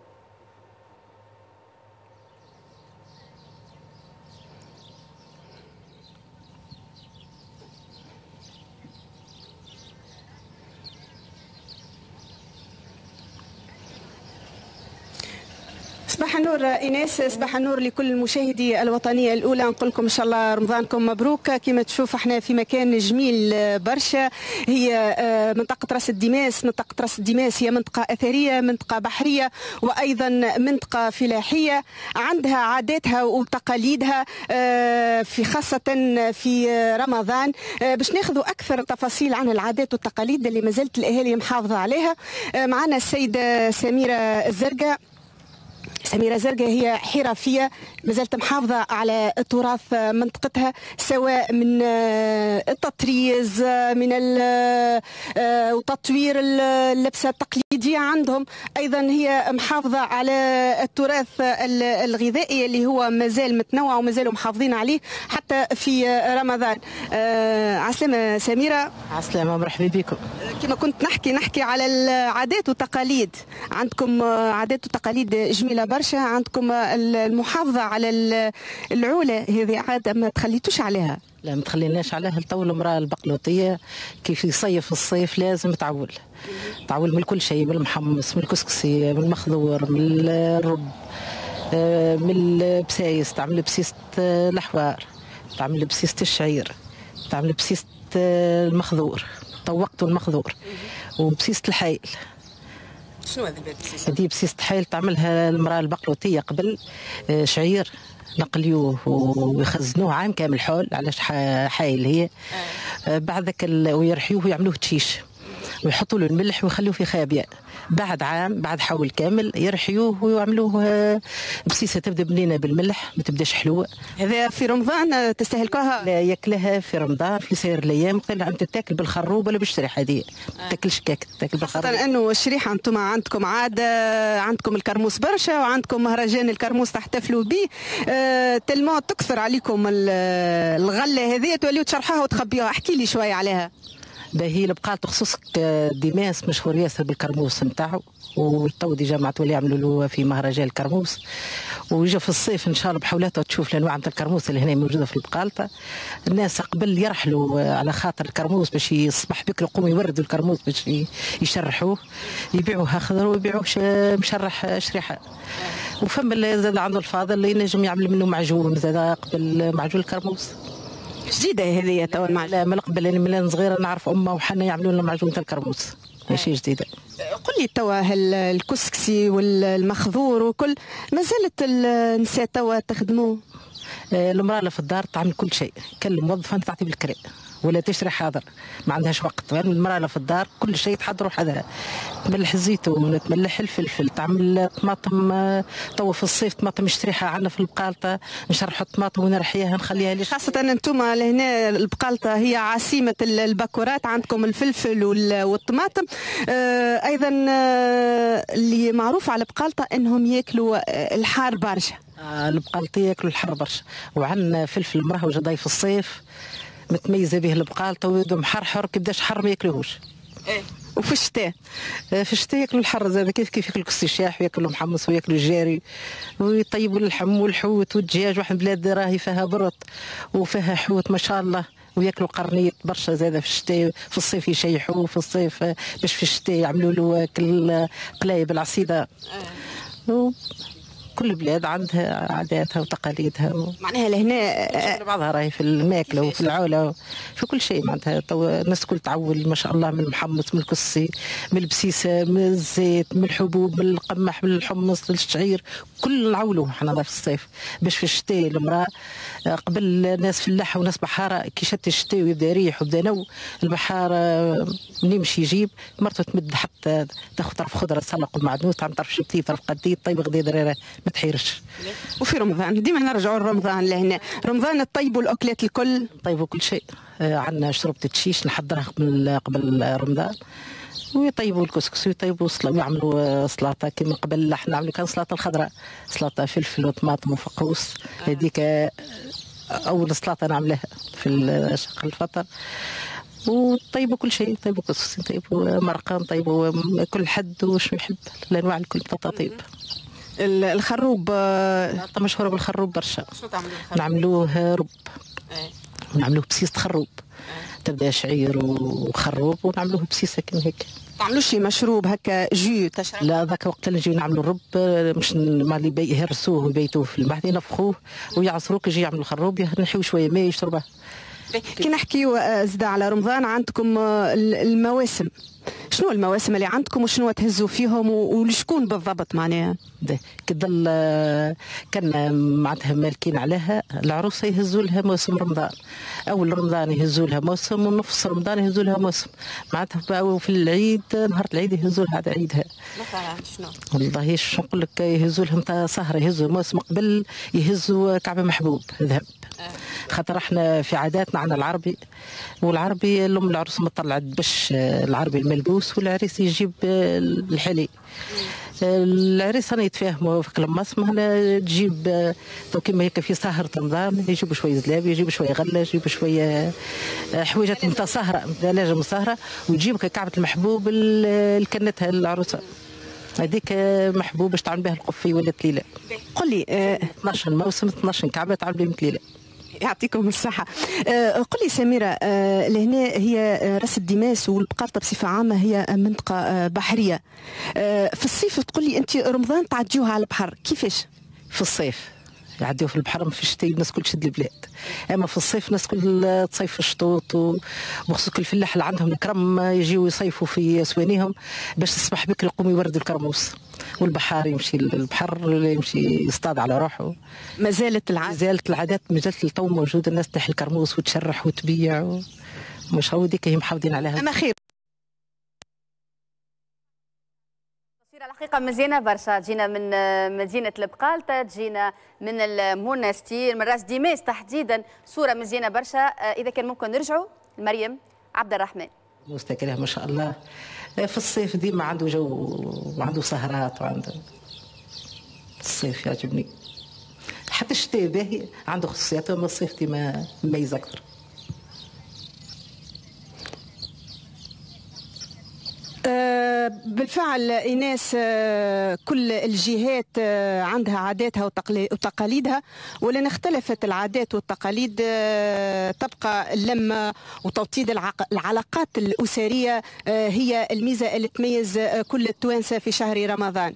صباح النور ايناس صباح النور لكل المشاهدي الوطنيه الاولى نقول لكم ان شاء الله رمضانكم مبروك كما تشوف احنا في مكان جميل برشا هي آه، منطقه راس الدماس منطقه راس الدماس هي منطقه اثريه منطقه بحريه وايضا منطقه فلاحيه عندها عاداتها وتقاليدها آه، في خاصه في رمضان آه، باش ناخذوا اكثر تفاصيل عن العادات والتقاليد اللي مازالت الاهالي محافظه عليها معنا السيده سميره الزرقاء سميرة زرقاء هي حرفية مازالت محافظة على تراث آه، منطقتها سواء من آه، التطريز آه، من وتطوير اللبسة التقليدية عندهم أيضا هي محافظة على التراث الغذائي اللي هو مازال متنوع ومازالوا محافظين عليه حتى في رمضان عسلامة سميرة
عسلامة مرحبا بكم
كما كنت نحكي نحكي على العادات والتقاليد عندكم عادات وتقاليد جميلة برشا عندكم المحافظة على العوله هذه عاد ما تخليتوش عليها
لا ما تخليناش عليها تو المراه البقلوطيه كيف يصيف الصيف لازم تعول تعول من كل شيء من المحمص من الكسكسي من المخضور من الرب آه، من البسايس تعمل بسيس آه، الحوار تعمل بسيس الشعير تعمل بسيس آه، المخضور طوقته المخضور وبسيس الحيل
شنو هذه بسيس؟
هذه بسيس طحيل تعملها المراه البقلوتية قبل آه، شعير نقليوه ويخزنوه عام كامل حول على حايل هي آه. آه، بعد ذاك ويرحيوه ويعملوه تشيش ويحطوا له الملح ويخلوه في خابيه بعد عام بعد حول كامل يرحيوه ويعملوه آه، بسيسه تبدا بنينه بالملح ما تبداش حلوه هذا في رمضان آه، تستهلكوها لا ياكلها في رمضان في سير الايام قال عم تتاكل بالخروب ولا بالشريحه هذه ما تاكلش كاك تاكل بالخروب خاصه
انه الشريحه انتم عندكم عاده آه، عندكم الكرموس برشا وعندكم مهرجان الكرموس تحتفلوا به أه تلمو تكثر عليكم الغله هذه توليو تشرحوها وتخبيوها احكي لي شويه عليها
باهي هي بقى تخصص ديماس مشهور ياسر بالكرموس نتاعو وتو ديجا مع تولي يعملوا له في مهرجان الكرموس ويجي في الصيف ان شاء الله بحولاته تشوف الانواع نتاع الكرموس اللي هنا موجوده في البقالطه الناس قبل يرحلوا على خاطر الكرموس باش يصبح بكري يقوموا يوردوا الكرموس باش يشرحوه يبيعوها خضر ويبيعوه مشرح شريحه وفما زاد عنده الفاضل اللي ينجم يعمل منه معجون زاد قبل معجون الكرموس جديده هذه مع من قبل من صغيره نعرف امه وحنا يعملوا لنا معجون الكرموس ماشي نعم. جديده
قل لي توا الكسكسي والمخذور وكل ما زالت النساء توا تخدموه آه، المراه اللي في الدار تعمل كل شيء كل موظفه تعطي بالكري ولا
تشري حاضر ما عندهاش وقت غير المراه في الدار كل شيء تحضره حذرها تملح الزيتون تملح الفلفل تعمل طماطم تو آه، في الصيف طماطم نشتريها عندنا في البقالطه
نشرحوا الطماطم ونرحيها نخليها لي خاصه انتم لهنا البقالطه هي عاصمه البكورات عندكم الفلفل والطماطم آه، ايضا آه، اللي معروف على البقالطه انهم ياكلوا الحار برشا البقالطيه
ياكلوا الحار برشا وعندنا فلفل مرهوج ضيف في الصيف متميزه به البقال طويل محرحر كيبدا شحر ما ياكلوهوش إيه. وفي الشتاء آه، في الشتاء ياكلوا الحر زاد كيف كيف ياكلوا السشاح وياكلوا محمص وياكلوا الجاري ويطيبوا اللحم والحوت والدجاج واحد البلاد راهي فيها برط وفيها حوت ما شاء الله وياكلوا قرنيط برشا زاده في الشتاء في الصيف يشيحوا في الصيف آه، باش في الشتاء يعملوا له كل آه، قلايب العصيده إيه. كل بلاد عندها عاداتها وتقاليدها و... معناها لهنا آه، بعضها راهي في الماكله وفي العوله في كل شيء معناتها طو... الناس الكل تعول ما شاء الله من المحمص من الكسي من البسيسه من الزيت من الحبوب من القمح من الحمص للشعير كل نعولوه احنا في الصيف باش في الشتاء المراه آه، قبل في فلاحه وناس بحاره كي شت الشتاء ويبدا ريح ويبدا نو البحاره من يمشي يجيب مرته تمد حتى تاخذ طرف خضره سلق ومعدنوس تعمل طرف شبتي طرف قدي طيب غدي دريره ما تحيرش وفي رمضان ديما نرجعوا لرمضان لهنا رمضان نطيبوا الاكلات الكل طيبوا كل شيء آه، عندنا شربة تشيش نحضرها قبل قبل رمضان ويطيبوا الكسكس ويطيبوا ويعملوا آه، سلطه كما قبل احنا نعملوا كان سلطه الخضراء سلطه فلفل وطماطم وفقوس آه. هذيك اول سلطه نعملها في شق الفطر وطيبوا كل شيء طيبوا كسكس طيبوا مرقان طيبوا كل حد وش يحب الانواع الكل طيب الخروب آه، مشهوره بالخروب برشا شو نعملوه رب إيه. ونعملوه بسيس خروب إيه. تبدا شعير وخروب ونعملوه بسيس هكا هيك تعملوش شي مشروب هكا جو تشرب لا ذاك وقت اللي نجيو نعملوا الرب آه، مش مالي يهرسوه ويبيتوه في الماء ينفخوه ويعصروه كي يجي يعملوا الخروب نحيو شويه ماء يشربه
كي نحكيو آه، زاد على رمضان عندكم آه، المواسم شنو المواسم اللي عندكم وشنو تهزوا فيهم ولشكون بالضبط معناها؟ كظل آه، كان معناتها
مالكين عليها العروسه يهزوا لها موسم رمضان اول رمضان يهزوا لها موسم ونفس رمضان يهزوا لها موسم معناتها في العيد نهار العيد يهزوا لها عيدها شنو؟ والله شنو نقول لك يهزوا لهم سهره يهزوا موسم قبل يهزوا كعبه محبوب ذهب خاطر احنا في عاداتنا عندنا العربي والعربي الام العروس ما طلعت الدبش آه، العربي الملبوس والعريس يجيب آه، الحلي آه، العريس انا يتفاهموا في كلام هنا تجيب كيما هيك في سهرة نظام يجيبوا شويه زلاب يجيبوا شويه غله يجيبوا شويه حويجات نتاع سهره لازم سهره وتجيب كعبه المحبوب الكنتها العروسه هذيك محبوب باش تعمل بها القفي ولا تليله قل لي 12 موسم 12 كعبه تعمل بهم تليله
يعطيكم الصحة آه، قل لي سميرة آه، لهنا هي آه، راس الدماس والبقالطة بصفة عامة هي منطقة بحرية في الصيف تقول لي أنت رمضان تعديوها على البحر كيفاش؟ في الصيف
يعديو في البحر في الشتاء الناس كل تشد البلاد اما في الصيف الناس كل تصيف الشطوط وخصوصا الفلاح اللي عندهم الكرم يجيو يصيفوا في سوانيهم باش تصبح بكري يقوم يورد الكرموس والبحار يمشي للبحر يمشي يصطاد على روحه ما زالت العادات ما زالت العادات ما زالت للتو موجوده الناس تحل الكرموس وتشرح وتبيع ومش هو ديك هي محافظين عليها انا خير
الحقيقة مزيانة برشا جينا من آه، مدينة البقالطة جينا من المونستير من راس ديماس تحديدا صورة مزيانة برشا آه، إذا كان ممكن نرجعوا مريم
عبد الرحمن مستكره ما شاء الله آه، في الصيف ديما عنده جو وعنده سهرات وعنده الصيف يعجبني حتى الشتاء باهي عنده خصوصياته اما الصيف ديما مميز اكثر
آه، بالفعل ايناس آه، كل الجهات آه، عندها عاداتها وتقاليدها ولان اختلفت العادات والتقاليد تبقى اللمه وتوطيد العلاقات الاسريه هي الميزه اللي تميز كل التوانسه في شهر رمضان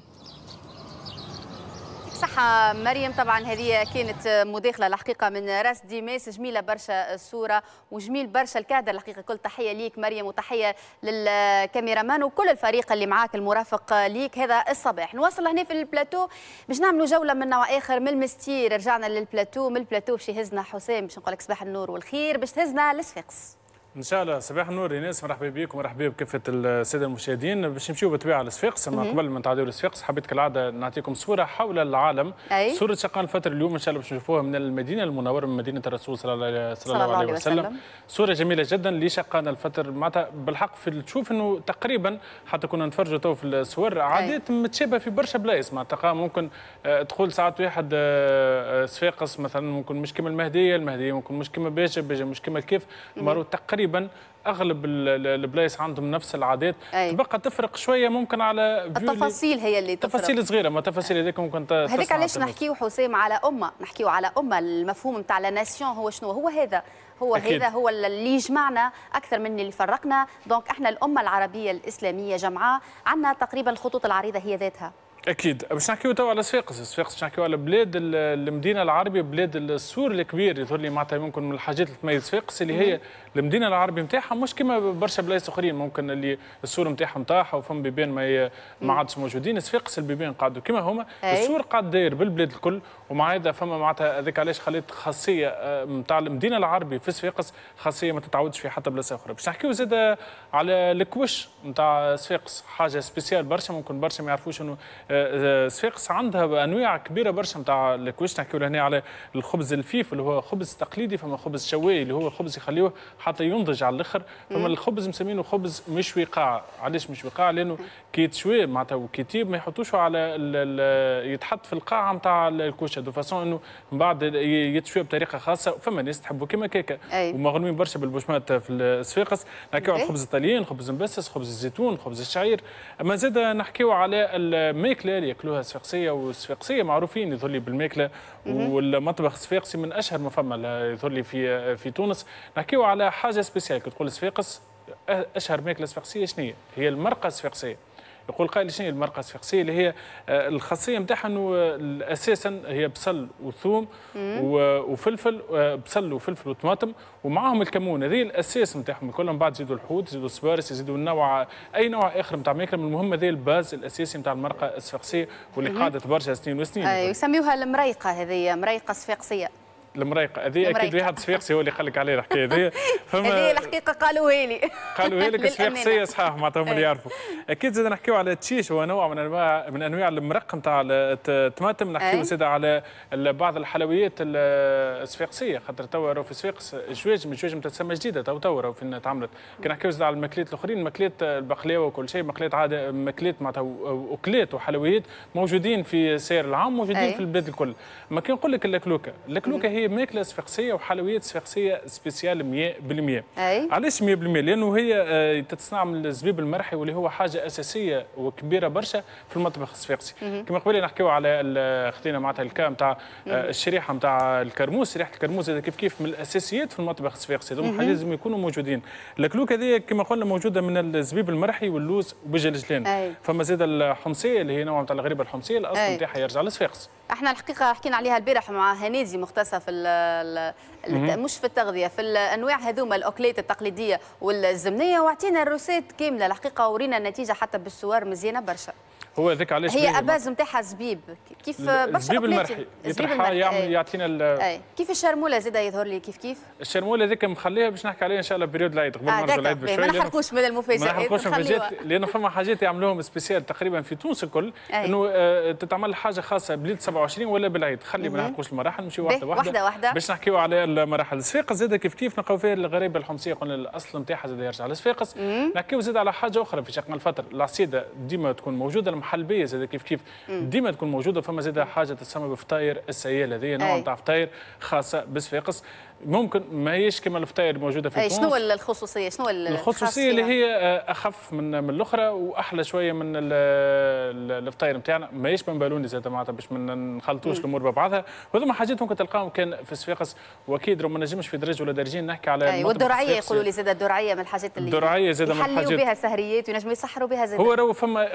صحة مريم طبعا هذه كانت مداخلة الحقيقة من راس ديماس جميلة برشا الصورة وجميل برشا الكادر الحقيقة كل تحية ليك مريم وتحية للكاميرامان وكل الفريق اللي معاك المرافق ليك هذا الصباح نواصل هنا في البلاتو باش نعملوا جولة من نوع آخر من المستير رجعنا للبلاتو من البلاتو باش يهزنا حسام باش نقول لك صباح النور والخير باش تهزنا لصفاقس
ان شاء الله صباح النور يا ناس مرحبا بكم مرحبا بكافه الساده المشاهدين باش نمشيو بالطبيعه لصفاقس اما قبل ما نتعداو لصفاقس حبيت كالعاده نعطيكم صوره حول العالم أي. صوره شقان الفتر اليوم ان شاء الله باش نشوفوها من المدينه المنوره من مدينه الرسول صلى الله, صلى الله عليه وسلم. وسلم صوره جميله جدا لشقان الفتر معناتها بالحق في تشوف انه تقريبا حتى كنا نتفرجوا تو في الصور عادات متشابهه في برشا بلايص معناتها ممكن آه، تقول ساعات واحد آه، آه، صفاقس مثلا ممكن مش كما المهديه المهديه ممكن مش كما باشا باشا مش كما كيف تقريبا تقريبا اغلب البلايص عندهم نفس العادات أي. تبقى تفرق شويه ممكن على التفاصيل
هي اللي تفرق تفاصيل
صغيره ما تفاصيل هذيك ممكن هذيك علاش نحكيو
حسام على امه نحكيو على امه المفهوم نتاع لا ناسيون هو شنو هو هذا هو أكيد. هذا هو اللي يجمعنا اكثر من اللي فرقنا دونك احنا الامه العربيه الاسلاميه جمعاء عندنا تقريبا الخطوط العريضه هي ذاتها
اكيد باش نحكيو توا على صفاقس صفاقس باش نحكيو على بلاد المدينه العربيه بلاد السور الكبير يظهر لي معناتها ممكن من الحاجات اللي تميز صفاقس اللي هي المدينه العربيه نتاعها مش كما برشا بلايص اخرين ممكن اللي السور نتاعهم طاح وفم بيبان ما ما عادش موجودين صفاقس البيبان قعدوا كما هما السور قاعد داير بالبلاد الكل ومع هذا فما معناتها هذاك علاش خليت خاصيه نتاع آه، المدينه العربيه في صفاقس خاصيه ما تتعودش في حتى بلاصه اخرى باش نحكيو زاد على الكوش نتاع صفاقس حاجه سبيسيال برشا ممكن برشا ما يعرفوش انه آه، صفاقس آه، آه، عندها انواع كبيره برشا نتاع الكويش نحكيو هنا على الخبز الفيف اللي هو خبز تقليدي فما خبز شواي اللي هو خبز يخليوه حتى ينضج على الاخر فما الخبز مسمينه خبز مشوي قاع علاش مشوي قاع لانه كيت شوي معناتها وكيتيب ما يحطوش على يتحط في القاعه نتاع الكوشه دو فاسون انه من بعد يتشوي بطريقه خاصه فما ناس تحبوا كيما كيكا ومغرومين برشا بالبوشمات في الصفاقس نحكيو على الخبز الطليان خبز المبسس خبز الزيتون خبز الشعير اما زاد نحكيو على الماكله اللي ياكلوها الصفاقسيه والصفاقسيه معروفين يظهر لي بالماكله والمطبخ الصفاقسي من اشهر ما فما يظهر لي في في تونس نحكيو على حاجه سبيسيال كي تقول صفاقس اشهر ماكله صفاقسيه شنو هي؟ هي المرقه الصفاقسيه يقول قائل شنو المرقه الصفاقسيه اللي هي آه، الخاصيه نتاعها انه آه، اساسا هي بصل وثوم وفلفل آه، بصل وفلفل وطماطم ومعاهم الكمون هذه الاساس نتاعهم كلهم بعد يزيدوا الحوت يزيدوا السبارس يزيدوا النوع اي نوع اخر نتاع ماكله المهم هذه الباز الاساسي نتاع المرقه الصفاقسيه واللي قعدت برشا سنين وسنين أيوة،
يسميوها المريقه هذه مريقه صفاقسيه
المريقه هذه اكيد واحد صفيقسي هو اللي قال لك عليه الحكايه هذه فما هذه
الحقيقه قالوها لي قالوها لك صفيقسي
صحاح معناتها هما اللي إيه. يعرفوا اكيد زاد نحكيو على التشيش هو نوع من انواع من انواع المرق نتاع الطماطم نحكيو إيه. زاد على بعض الحلويات الصفيقسيه خاطر توا في صفيقس جواج من جواج تسمى جديده تو تو فين تعملت كي نحكيو زاد على الماكلات الاخرين ماكلات البقلاوه وكل شيء ماكلات عاده ماكلات معناتها اكلات وحلويات موجودين في سير العام موجودين إيه. في البلاد الكل ما كي نقول لك اللكلوكه اللكلوكه هي هي ماكله صفاقسيه وحلويات صفاقسيه سبيسيال 100% أي. علاش 100% لانه هي آه، تتصنع من الزبيب المرحي واللي هو حاجه اساسيه وكبيره برشا في المطبخ الصفاقسي كما قبل نحكيو على آه، خدينا معناتها الكا نتاع آه، الشريحه نتاع الكرموس شريحه الكرموس هذا كيف كيف من الاساسيات في المطبخ الصفاقسي هذوما لازم يكونوا موجودين الكلوك هذه كما قلنا موجوده من الزبيب المرحي واللوز وبجلجلان فما زاد الحمصيه اللي هي نوع نتاع الغريبه الحمصيه الاصل نتاعها يرجع للصفاقس
احنا الحقيقه حكينا عليها البارح مع هنيزي مختصه في الـ الـ مش في التغذيه في الانواع هذوما الاوكليت التقليديه والزمنيه واعطينا الروسيت كامله الحقيقه ورينا النتيجه حتى بالصور مزيانه برشا
هو هذاك علاش هي اباز
نتاعها زبيب كيف برشا زبيب المرحي يطرحها يعمل
يعطينا ال...
كيف الشرموله زاده يظهر لي كيف كيف
الشرموله هذيك مخليها باش نحكي عليها ان شاء الله بريود العيد قبل ما العيد بشويه ما نحرقوش
من المفاجات ما نحرقوش المفاجات
لانه فما حاجات يعملوهم سبيسيال تقريبا في تونس الكل انه آه، تتعمل حاجه خاصه بليد 27 ولا بالعيد خلي ما نحرقوش المراحل نمشي واحده واحده باش نحكيو على المراحل الصفاقس زاده كيف كيف نلقاو فيها الغريبه الحمصيه قلنا الاصل نتاعها زاده يرجع للصفاقس نحكيو زاد على حاجه اخرى في شقنا الفتره العصيده ديما تكون موجوده محلبيه زاد كيف كيف ديما تكون موجوده فما زاد حاجه تسمى بفطاير السيال هذه نوع نتاع فطاير خاصه بصفاقس ممكن ما هيش كما الفطاير موجوده في إيه، تونس شنو
الخصوصيه شنو الخصوصيه اللي
هي اخف من من الاخرى واحلى شويه من الفطاير نتاعنا ما هيش من بالوني زاد معناتها باش ما نخلطوش الامور ببعضها وهذوما حاجات ممكن تلقاهم كان في صفاقس واكيد ما نجمش في درج ولا درجين نحكي على أي والدرعيه يقولوا لي
زاد الدرعيه من الحاجات اللي الدرعيه
زاد من الحاجات يحلوا بها
سهريات وينجموا يسحروا بها زاد هو راهو
فما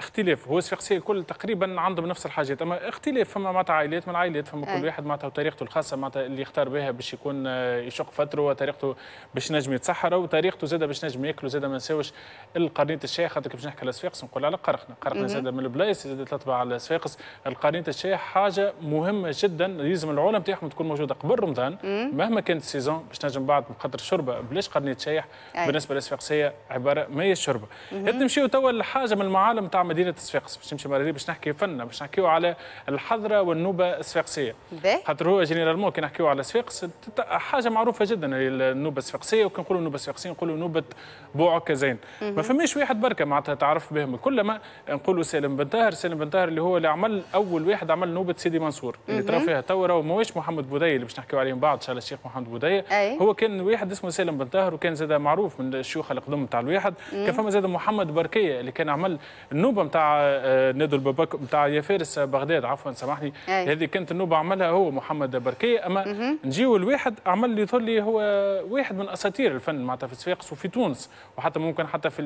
اختلاف هو الصفاقسيه الكل تقريبا عندهم نفس الحاجات اما اختلاف فما معناتها عائلات من عائلات فما كل واحد معناتها طريقته الخاصه معناتها اللي يختار بها باش يكون آه، يشق فتره وطريقته باش نجم يتسحر وطريقته زاده باش نجم ياكلوا زاده ما نساوش القرنيط الشاي خاطر باش نحكي على الصفاقس نقول على قرقنا قرقنا زاده من البلايص زاده تطبع على الصفاقس القرنيط الشاي حاجه مهمه جدا لازم العلم تاعهم تكون موجوده قبل رمضان مهما كانت السيزون باش نجم بعد خاطر الشوربه بلاش قرنيط شاي بالنسبه للصفاقسيه عباره ما هي الشوربه نمشيو توا لحاجه من المعالم تاع مدينه صفاقس باش نمشي مراري باش نحكي فن باش نحكيو على الحضره والنوبه الصفاقسيه خاطر هو جينيرالمون كي نحكيو على صفاقس حاجه معروفه جدا النوبه الصفاقسيه وكنقولوا النوبه الصفاقسيه نقولوا نوبه بوعك زين ما فماش واحد بركه معناتها تعرف بهم كلما نقولوا سالم بن طاهر سالم بن طاهر اللي هو اللي عمل اول واحد عمل نوبه سيدي منصور اللي ترى فيها تو راه ماهوش محمد بوديه اللي باش نحكيو عليهم بعد ان شاء الله الشيخ محمد بوديه هو كان واحد اسمه سالم بن طاهر وكان زاد معروف من الشيوخ القدم نتاع الواحد كان فما زاد محمد بركيه اللي كان عمل النوبه نتاع آه، نادو الباباك نتاع يا فارس بغداد عفوا سامحني هذه كانت النوبه عملها هو محمد بركيه اما نجيو واحد عمل لي لي هو واحد من اساطير الفن معناتها في صفاقس وفي تونس وحتى ممكن حتى في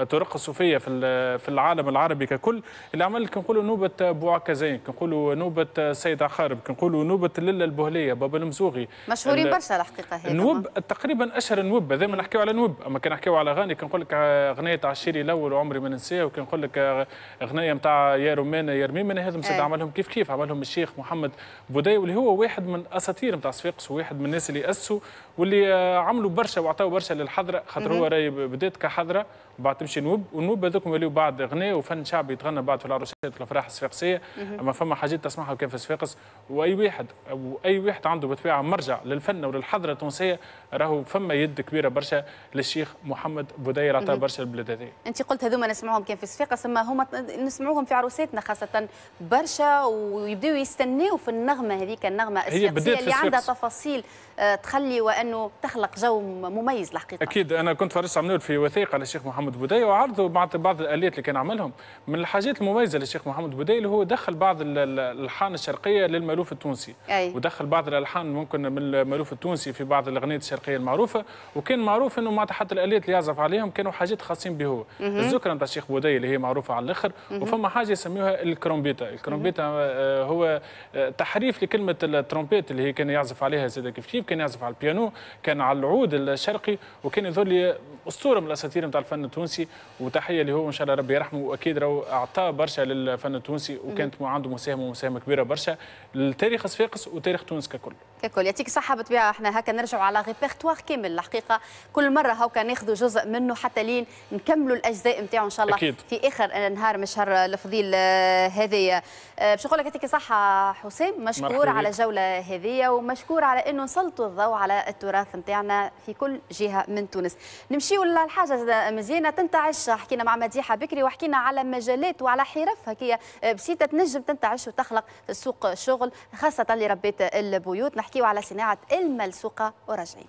الطرق الصوفيه في في العالم العربي ككل اللي عمل كنقولوا نوبه بوعكا زين كنقولوا نوبه سيد عخارب كنقولوا نوبه لله البهليه بابا المزوغي مشهورين برشا
الحقيقه هذا نوب
تقريبا اشهر نوب هذا ما نحكيو على نوب اما كان نحكيو على اغاني كنقول لك اغنيه عشيري الاول وعمري ما ننساه وكنقول لك اغنيه نتاع يا رومانا يا رميمنا هذا مسد عملهم كيف كيف عملهم الشيخ محمد بوداي واللي هو واحد من اساطير نتاع صفاقس واحد من الناس اللي اسسوا واللي عملوا برشا وعطاوا برشا للحضره خاطر هو راهي بدات كحضره بعد تمشي نوب والنوب هذوكم يوليو بعد غناء وفن شعبي يتغنى بعد في العروسات والافراح الصفاقسيه اما فما حاجات تسمعها كان في صفاقس واي واحد واي واحد عنده بالطبيعه مرجع للفن وللحضره التونسيه راهو فما يد كبيره برشا للشيخ محمد بودير عطى برشا البلاد هذه
انت قلت هذوما نسمعوهم كان في صفاقس اما هما نسمعوهم في عروساتنا خاصه برشا ويبداو يستناو في النغمه هذيك النغمه الصفاقسيه اللي عندها تفاصيل آه، تخلي وانه تخلق جو مميز الحقيقه
اكيد انا كنت فرجت عملول في وثائق على الشيخ محمد بوداي وعرضوا بعض بعض الاليات اللي كان عملهم من الحاجات المميزه للشيخ محمد بوداي اللي هو دخل بعض الالحان الشرقيه للمالوف التونسي أي. ودخل بعض الالحان ممكن من المالوف التونسي في بعض الاغنيه الشرقيه المعروفه وكان معروف انه معناتها حتى الاليات اللي يعزف عليهم كانوا حاجات خاصين به الذكرى نتاع الشيخ بوداي اللي هي معروفه على الاخر وفما حاجه يسميوها الكرومبيتا الكرومبيتا آه، هو آه، تحريف لكلمه الترومبيت اللي هي كان يعزف عليها زيد كيف كيف كان يعزف على البيانو كان على العود الشرقي وكان يظل اسطوره من الاساطير نتاع الفن التونسي وتحيه اللي هو ان شاء الله ربي يرحمه واكيد راهو اعطى برشا للفن التونسي وكانت عنده مساهمه ومساهمه كبيره برشا لتاريخ صفاقس وتاريخ تونس ككل
ككل يعطيك الصحه بطبيعه احنا هكا نرجعوا على ريبرتوار كامل الحقيقه كل مره هكا ناخذوا جزء منه حتى لين نكملوا الاجزاء نتاعو ان شاء الله أكيد. في اخر نهار من شهر الفضيل آه، هذايا آه، باش نقول لك يعطيك الصحه حسام مشكور على الجوله هذه ومشكور على انه نسلطوا الضوء على التراث نتاعنا في كل جهه من تونس نمشيو للحاجه مزيانه تنتعش حكينا مع مديحه بكري وحكينا على مجالات وعلى حرف هكيا آه، بسيطه تنجم تنتعش وتخلق سوق شغل خاصه لربات البيوت نحكيو على صناعة الملسوقة وراجعين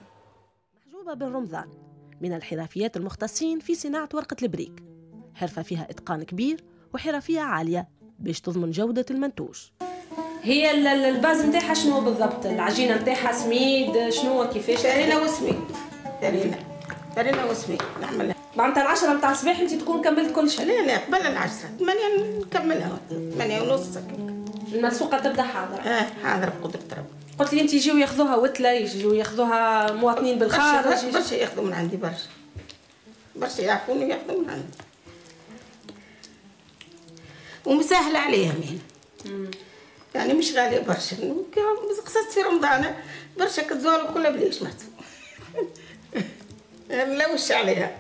محجوبة بن رمضان من الحرفيات المختصين في صناعة ورقة البريك حرفة فيها إتقان كبير وحرفية عالية باش تضمن جودة المنتوج
هي الباز نتاعها شنو بالضبط العجينه
نتاعها سميد شنو كيفاش تارينا يعني وسميد تارينا يعني-
تارينا يعني وسميد نعملها معناتها العشرة نتاع الصباح انت تكون كملت كل شيء لا لا قبل العشرة ثمانية نكملها ثمانية ونص الملسوقة تبدا حاضرة اه حاضرة بقدرة ربي قلت
لي انت يجيو ياخذوها وتله يجيو ياخذوها مواطنين بالخارج برشا
ياخذوا من عندي برشا برشا يعرفوني ياخذوا من عندي ومسهله عليهم يعني يعني مش غاليه برشا قصدت في رمضان برشا كتزور وكلها بليش ماتوا يعني نلوش عليها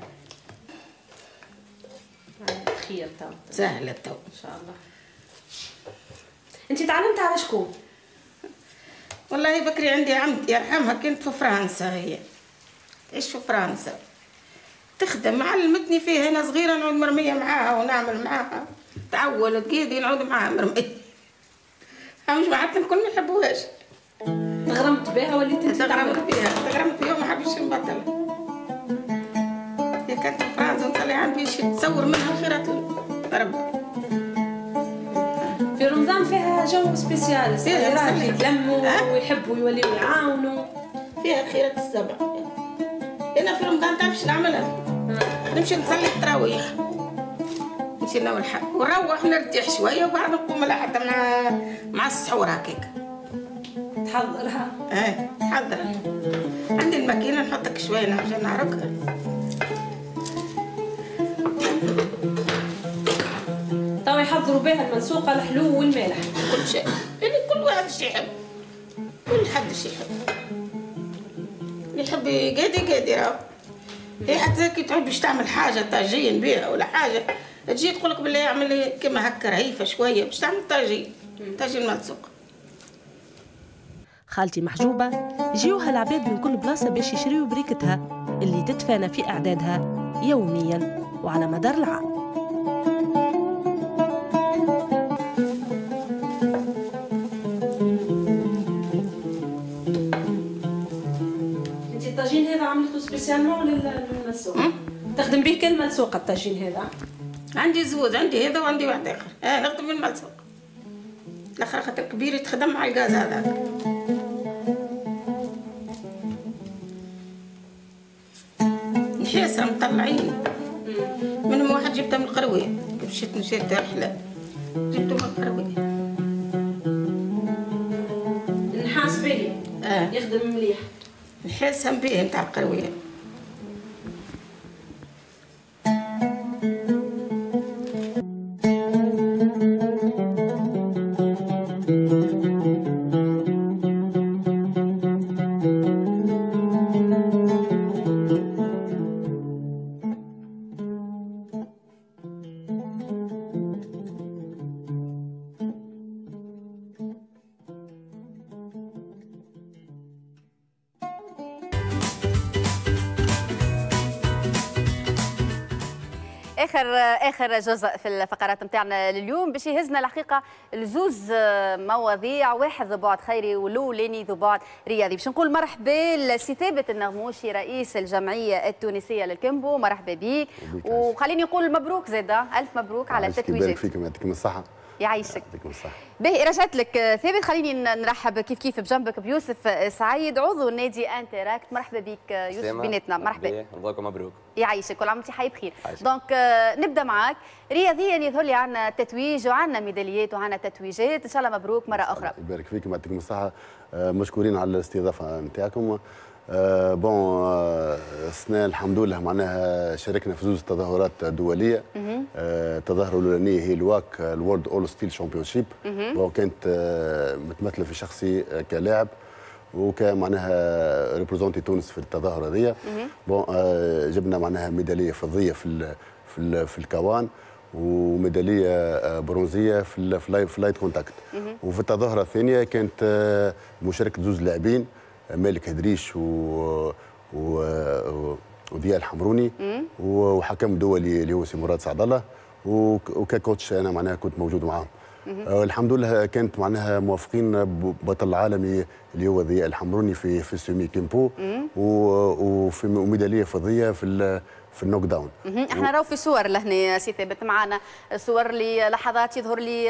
طيب، خير تو
سهله تو ان شاء الله
انت تعلمت على شكون
والله بكري عندي عمد يرحمها كنت في فرنسا هي تعيش في فرنسا تخدم علمتني فيها انا صغيره نعود مرميه معاها ونعمل معاها تعول تقيدي نعود معاها مرميه مش بعت الكل ما يحبوهاش تغرمت بها وليت تغرمت بها تغرمت بها وما حبيتش نبطل هي كانت فرنسا نطلع عندي شي تصور منها خيرات ربي رمضان فيها جو سبيسيال الصغيرات يتلموا ويحبوا يوليوا يعاونوا فيها خيرة السبع أنا في رمضان تعرف شنو نعملها نمشي نصلي التراويح نمشي الحق ونروح نرتاح شوية وبعد نقوم حتى مع مع السحور هكاك تحضرها ايه تحضرها عندي الماكينة نحطك شوية نعرف نعركها نحضروا بها المنسوقه الحلو والمالح كل شيء يعني كل واحد شي يحب كل حد شي يحب اللي يحب قادي قادي راه هي حتى كي تحب تعمل حاجه طاجين بها ولا حاجه تجي تقول لك بالله اعمل لي كيما هكا رهيفه شويه باش تعمل طاجين طاجين ملصوق
خالتي محجوبه جيوها العباد من كل بلاصه باش يشريوا بريكتها اللي تتفانى في اعدادها يوميا وعلى مدار العام نستعملوه
للملسوق تخدم به كان الملسوق الطاجين هذا عندي زوز عندي هذا وعندي واحد اخر اه نخدم الملسوق الاخر خاطر كبير يتخدم مع الغاز هذاك نحاسه مطلعين من واحد جبته من القروي مشيت مشيت تاع حلال جبته من القروي
النحاس به اه يخدم مليح
نحاسهم به نتاع القرويه
اخر جزء في الفقرات نتاعنا لليوم باش يهزنا الحقيقه لزوز آه، مواضيع واحد ذو بعد خيري والاولاني ذو بعد رياضي باش نقول مرحبا لسي ثابت النغموشي رئيس الجمعيه التونسيه للكيمبو مرحبا بك وخليني نقول مبروك زاده الف مبروك على التتويجات
فيكم يعطيكم الصحه يعيشك يعطيكم الصحة
باهي رجعت لك آه، ثابت خليني نرحب كيف كيف بجنبك بيوسف آه، سعيد عضو نادي انتراكت مرحبا بك آه، يوسف بيناتنا مرحبا نضلكم مبروك يعيشك كل عام وانت حي بخير دونك نبدا معاك رياضيا يظهر لي عندنا تتويج وعندنا ميداليات وعندنا تتويجات ان شاء الله مبروك مره اخرى
يبارك فيك يعطيكم الصحة مشكورين على الاستضافة نتاعكم آه بون آه الحمد لله معناها شاركنا في زوج تظاهرات دوليه آه التظاهره الاولانيه هي الواك الورد اول ستيل شامبيونشيب وكانت متمثله في شخصي آه، كلاعب وكان معناها ريبريزونتي تونس في التظاهره هذيا بون آه، جبنا معناها ميداليه فضيه في في في الكوان وميداليه آه، برونزيه في اللايت كونتاكت وفي التظاهره الثانيه كانت مشاركه زوج لاعبين مالك هدريش و, و... وضياء الحمروني وحكم دولي اللي هو سي مراد سعد الله وككوتش انا معناها كنت موجود معاهم آه، الحمد لله كانت معناها موافقين بطل العالمي اللي هو ضياء الحمروني في في السيمي كيمبو وفي ميداليه فضيه في في النوك داون
احنا راهو في صور لهنا سي ثابت معنا صور للحظات يظهر لي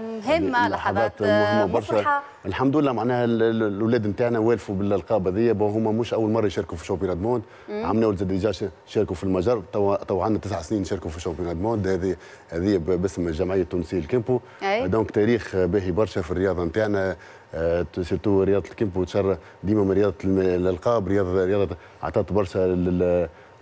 مهمه لحظات آه، مفرحة
الحمد لله معناها الاولاد نتاعنا والفوا بالالقاب هذيا هما مش اول مره يشاركوا في شامبيون موند عملنا ولد ديجا شاركوا في المجر تو تو عندنا تسع سنين شاركوا في شامبيون موند هذه هذه باسم الجمعيه التونسيه الكيمبو دونك تاريخ باهي برشا في الرياضه نتاعنا آه، سيرتو رياضه الكيمبو تشرى ديما من رياضه الالقاب رياضه رياضه عطات برشا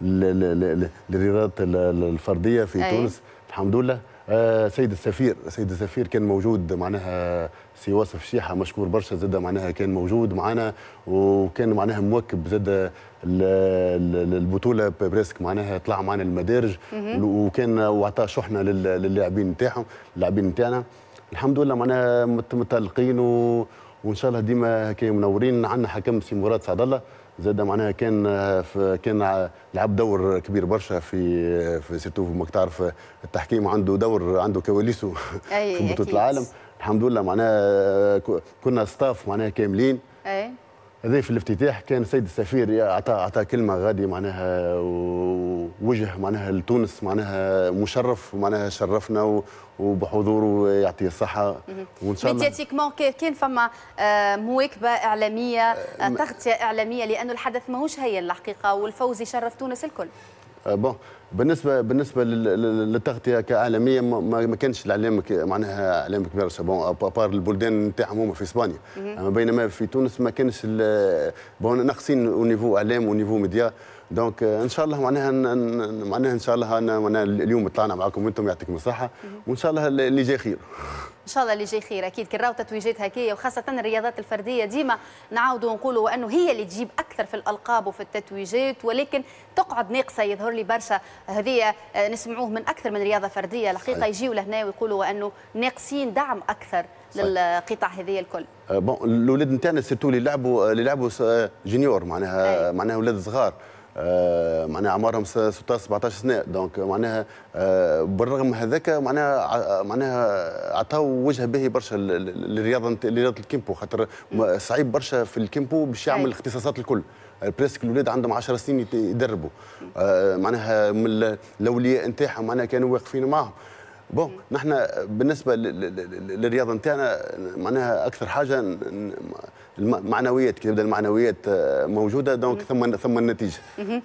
للرياضات الفرديه في أي. أيوة. تونس الحمد لله آه سيد السفير سيد السفير كان موجود معناها سي وصف شيحه مشكور برشا زاد معناها كان موجود معنا وكان معناها مواكب زاد البطوله بريسك معناها طلع معنا المدارج وكان وعطى شحنه للاعبين نتاعهم اللاعبين نتاعنا الحمد لله معناها متالقين وان شاء الله ديما كي منورين عندنا حكم سي مراد سعد الله زاد معناها كان آه، كان لعب دور كبير برشا في آه، في سيرتو فما تعرف التحكيم عنده دور عنده كواليسه في بطوله العالم الحمد لله معناها آه، كنا ستاف معناها كاملين أي. هذا في الافتتاح كان السيد السفير اعطى اعطى كلمه غادي معناها ووجه معناها لتونس معناها مشرف معناها شرفنا وبحضوره يعطيه الصحه وان شاء الله
ميدياتيكمون كان فما آه، مواكبه اعلاميه آه، آه، تغطيه اعلاميه لانه الحدث ماهوش هين الحقيقه والفوز يشرف تونس
الكل
آه، بون بالنسبه بالنسبه للتغطيه كعالميه ما كانش الاعلام معناها اعلام كبير بون ابار البلدان نتاعهم هما في اسبانيا بينما في تونس ما كانش بون ناقصين او نيفو اعلام او نيفو ميديا دونك آه، ان شاء الله معناها معناها ان شاء الله انا وانا اليوم طلعنا معكم وانتم يعطيكم الصحه وان شاء الله اللي جاي خير
ان شاء الله اللي جاي خير اكيد كي نراو تتويجات هكايا وخاصه الرياضات الفرديه ديما نعاودوا ونقولوا وانه هي اللي تجيب اكثر في الالقاب وفي التتويجات ولكن تقعد ناقصه يظهر لي برشا هذه آه، نسمعوه من اكثر من رياضه فرديه الحقيقه يجيوا لهنا ويقولوا انه ناقصين دعم اكثر للقطاع هذه الكل
آه، بون الاولاد نتاعنا سيرتو اللي لعبوا اللي لعبوا جونيور معناها معناها اولاد صغار آه، معناها عمرهم 16 17 سنه دونك معناها آه، بالرغم هذاك معناها آه، معناها عطاو وجه باهي برشا للرياضه لرياضه الكيمبو خاطر صعيب برشا في الكيمبو باش يعمل الاختصاصات الكل بريسك الاولاد عندهم 10 سنين يدربوا معناها من الاولياء نتاعهم معناها كانوا واقفين معاهم بون نحن بالنسبه للرياضه نتاعنا معناها اكثر حاجه المعنويات كي تبدا المعنويات موجوده دونك ثم ثم النتيجه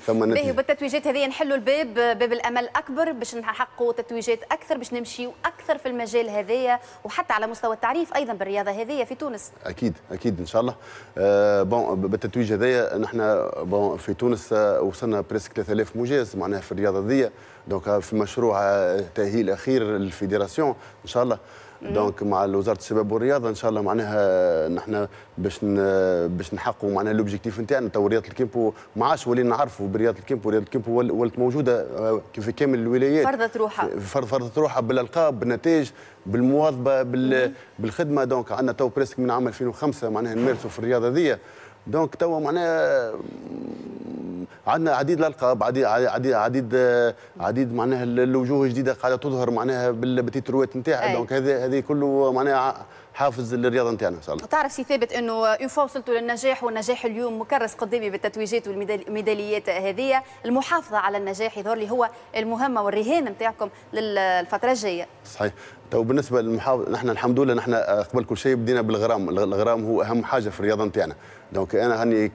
ثم النتيجه باهي
بالتتويجات هذه نحلوا الباب باب الامل اكبر باش نحققوا تتويجات اكثر باش نمشيوا اكثر في المجال هذايا وحتى على مستوى التعريف ايضا بالرياضه هذه في تونس
اكيد اكيد ان شاء الله آه، بون بالتتويج هذايا نحن بون في تونس آه، وصلنا بريسك 3000 مجاز معناها في الرياضه هذه دونك euh, في مشروع آه، تاهيل اخير للفيدراسيون ان شاء الله دونك مع وزاره الشباب والرياضه ان شاء الله معناها نحن باش باش نحققوا معناها لوبجيكتيف نتاعنا تو رياضه الكيمبو ما عادش ولينا نعرفوا برياضه الكيمبو رياضه الكيمبو ولت موجوده آه، في كامل الولايات فرضت روحها فرضت روحها بالالقاب بالنتائج بالمواظبه بال بالخدمه دونك عندنا تو بريسك من عام 2005 معناها نمارسوا في الرياضه هذيا دونك توا معناها عندنا عديد الالقاب عديد عديد عديد, عديد معناها الوجوه الجديده قاعده تظهر معناها بالبتيتروات نتاعها دونك هذا هذه كله معناها حافز للرياضه نتاعنا ان شاء الله.
تعرف سي ثابت انه اون فوا وصلتوا للنجاح والنجاح اليوم مكرس قدامي بالتتويجات والميداليات هذه المحافظه على النجاح يظهر لي هو المهمه والرهان نتاعكم للفتره الجايه.
صحيح. تو بالنسبه للمحافظه نحن الحمد لله نحن آه، قبل كل شيء بدينا بالغرام، الغرام هو اهم حاجه في الرياضه نتاعنا. دونك انا هني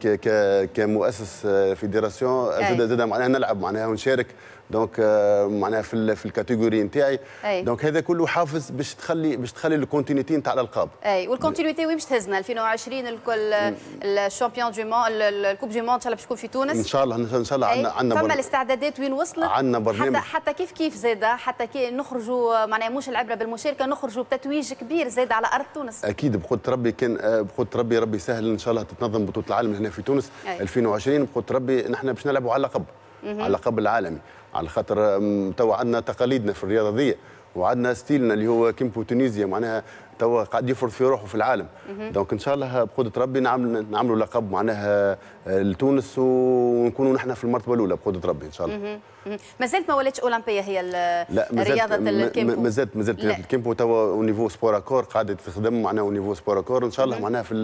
كمؤسس آه، فيدراسيون زاد زاد معناها نلعب معناها ونشارك دونك euh, معناها في في الكاتيجوري نتاعي دونك هذا كله حافز باش تخلي باش تخلي الكونتينيتي نتاع الالقاب
اي والكونتينيتي وين باش تهزنا 2020 الكل الشامبيون دو مون الكوب دو مون ان شاء الله باش تكون في تونس ان شاء
الله ان شاء الله عندنا عندنا فما
الاستعدادات وين وصلت عندنا برنامج حتى, حتى كيف كيف زاده حتى كي نخرجوا معناها مش العبره بالمشاركه نخرجوا بتتويج كبير زاد على ارض تونس
اكيد بقدره ربي كان بقدره ربي ربي سهل ان شاء الله تتنظم بطوله العالم هنا في تونس أي. 2020 بقدره ربي نحن باش نلعبوا على لقب على لقب العالمي على خاطر توا عندنا تقاليدنا في الرياضه دي وعندنا ستيلنا اللي هو كيمبو تونيزيا معناها توا قاعد يفرض في روحه في العالم دونك ان شاء الله بقدره ربي نعمل نعملوا لقب معناها آه، لتونس ونكونوا نحن في المرتبه الاولى بقدره ربي ان شاء الله
ما زالت ما ولاتش اولمبيه هي رياضه الكيمبو ما زالت ما زالت
الكيمبو توا ونيفو سبور اكور قاعده تخدم معناها ونيفو سبور اكور ان شاء الله معناها في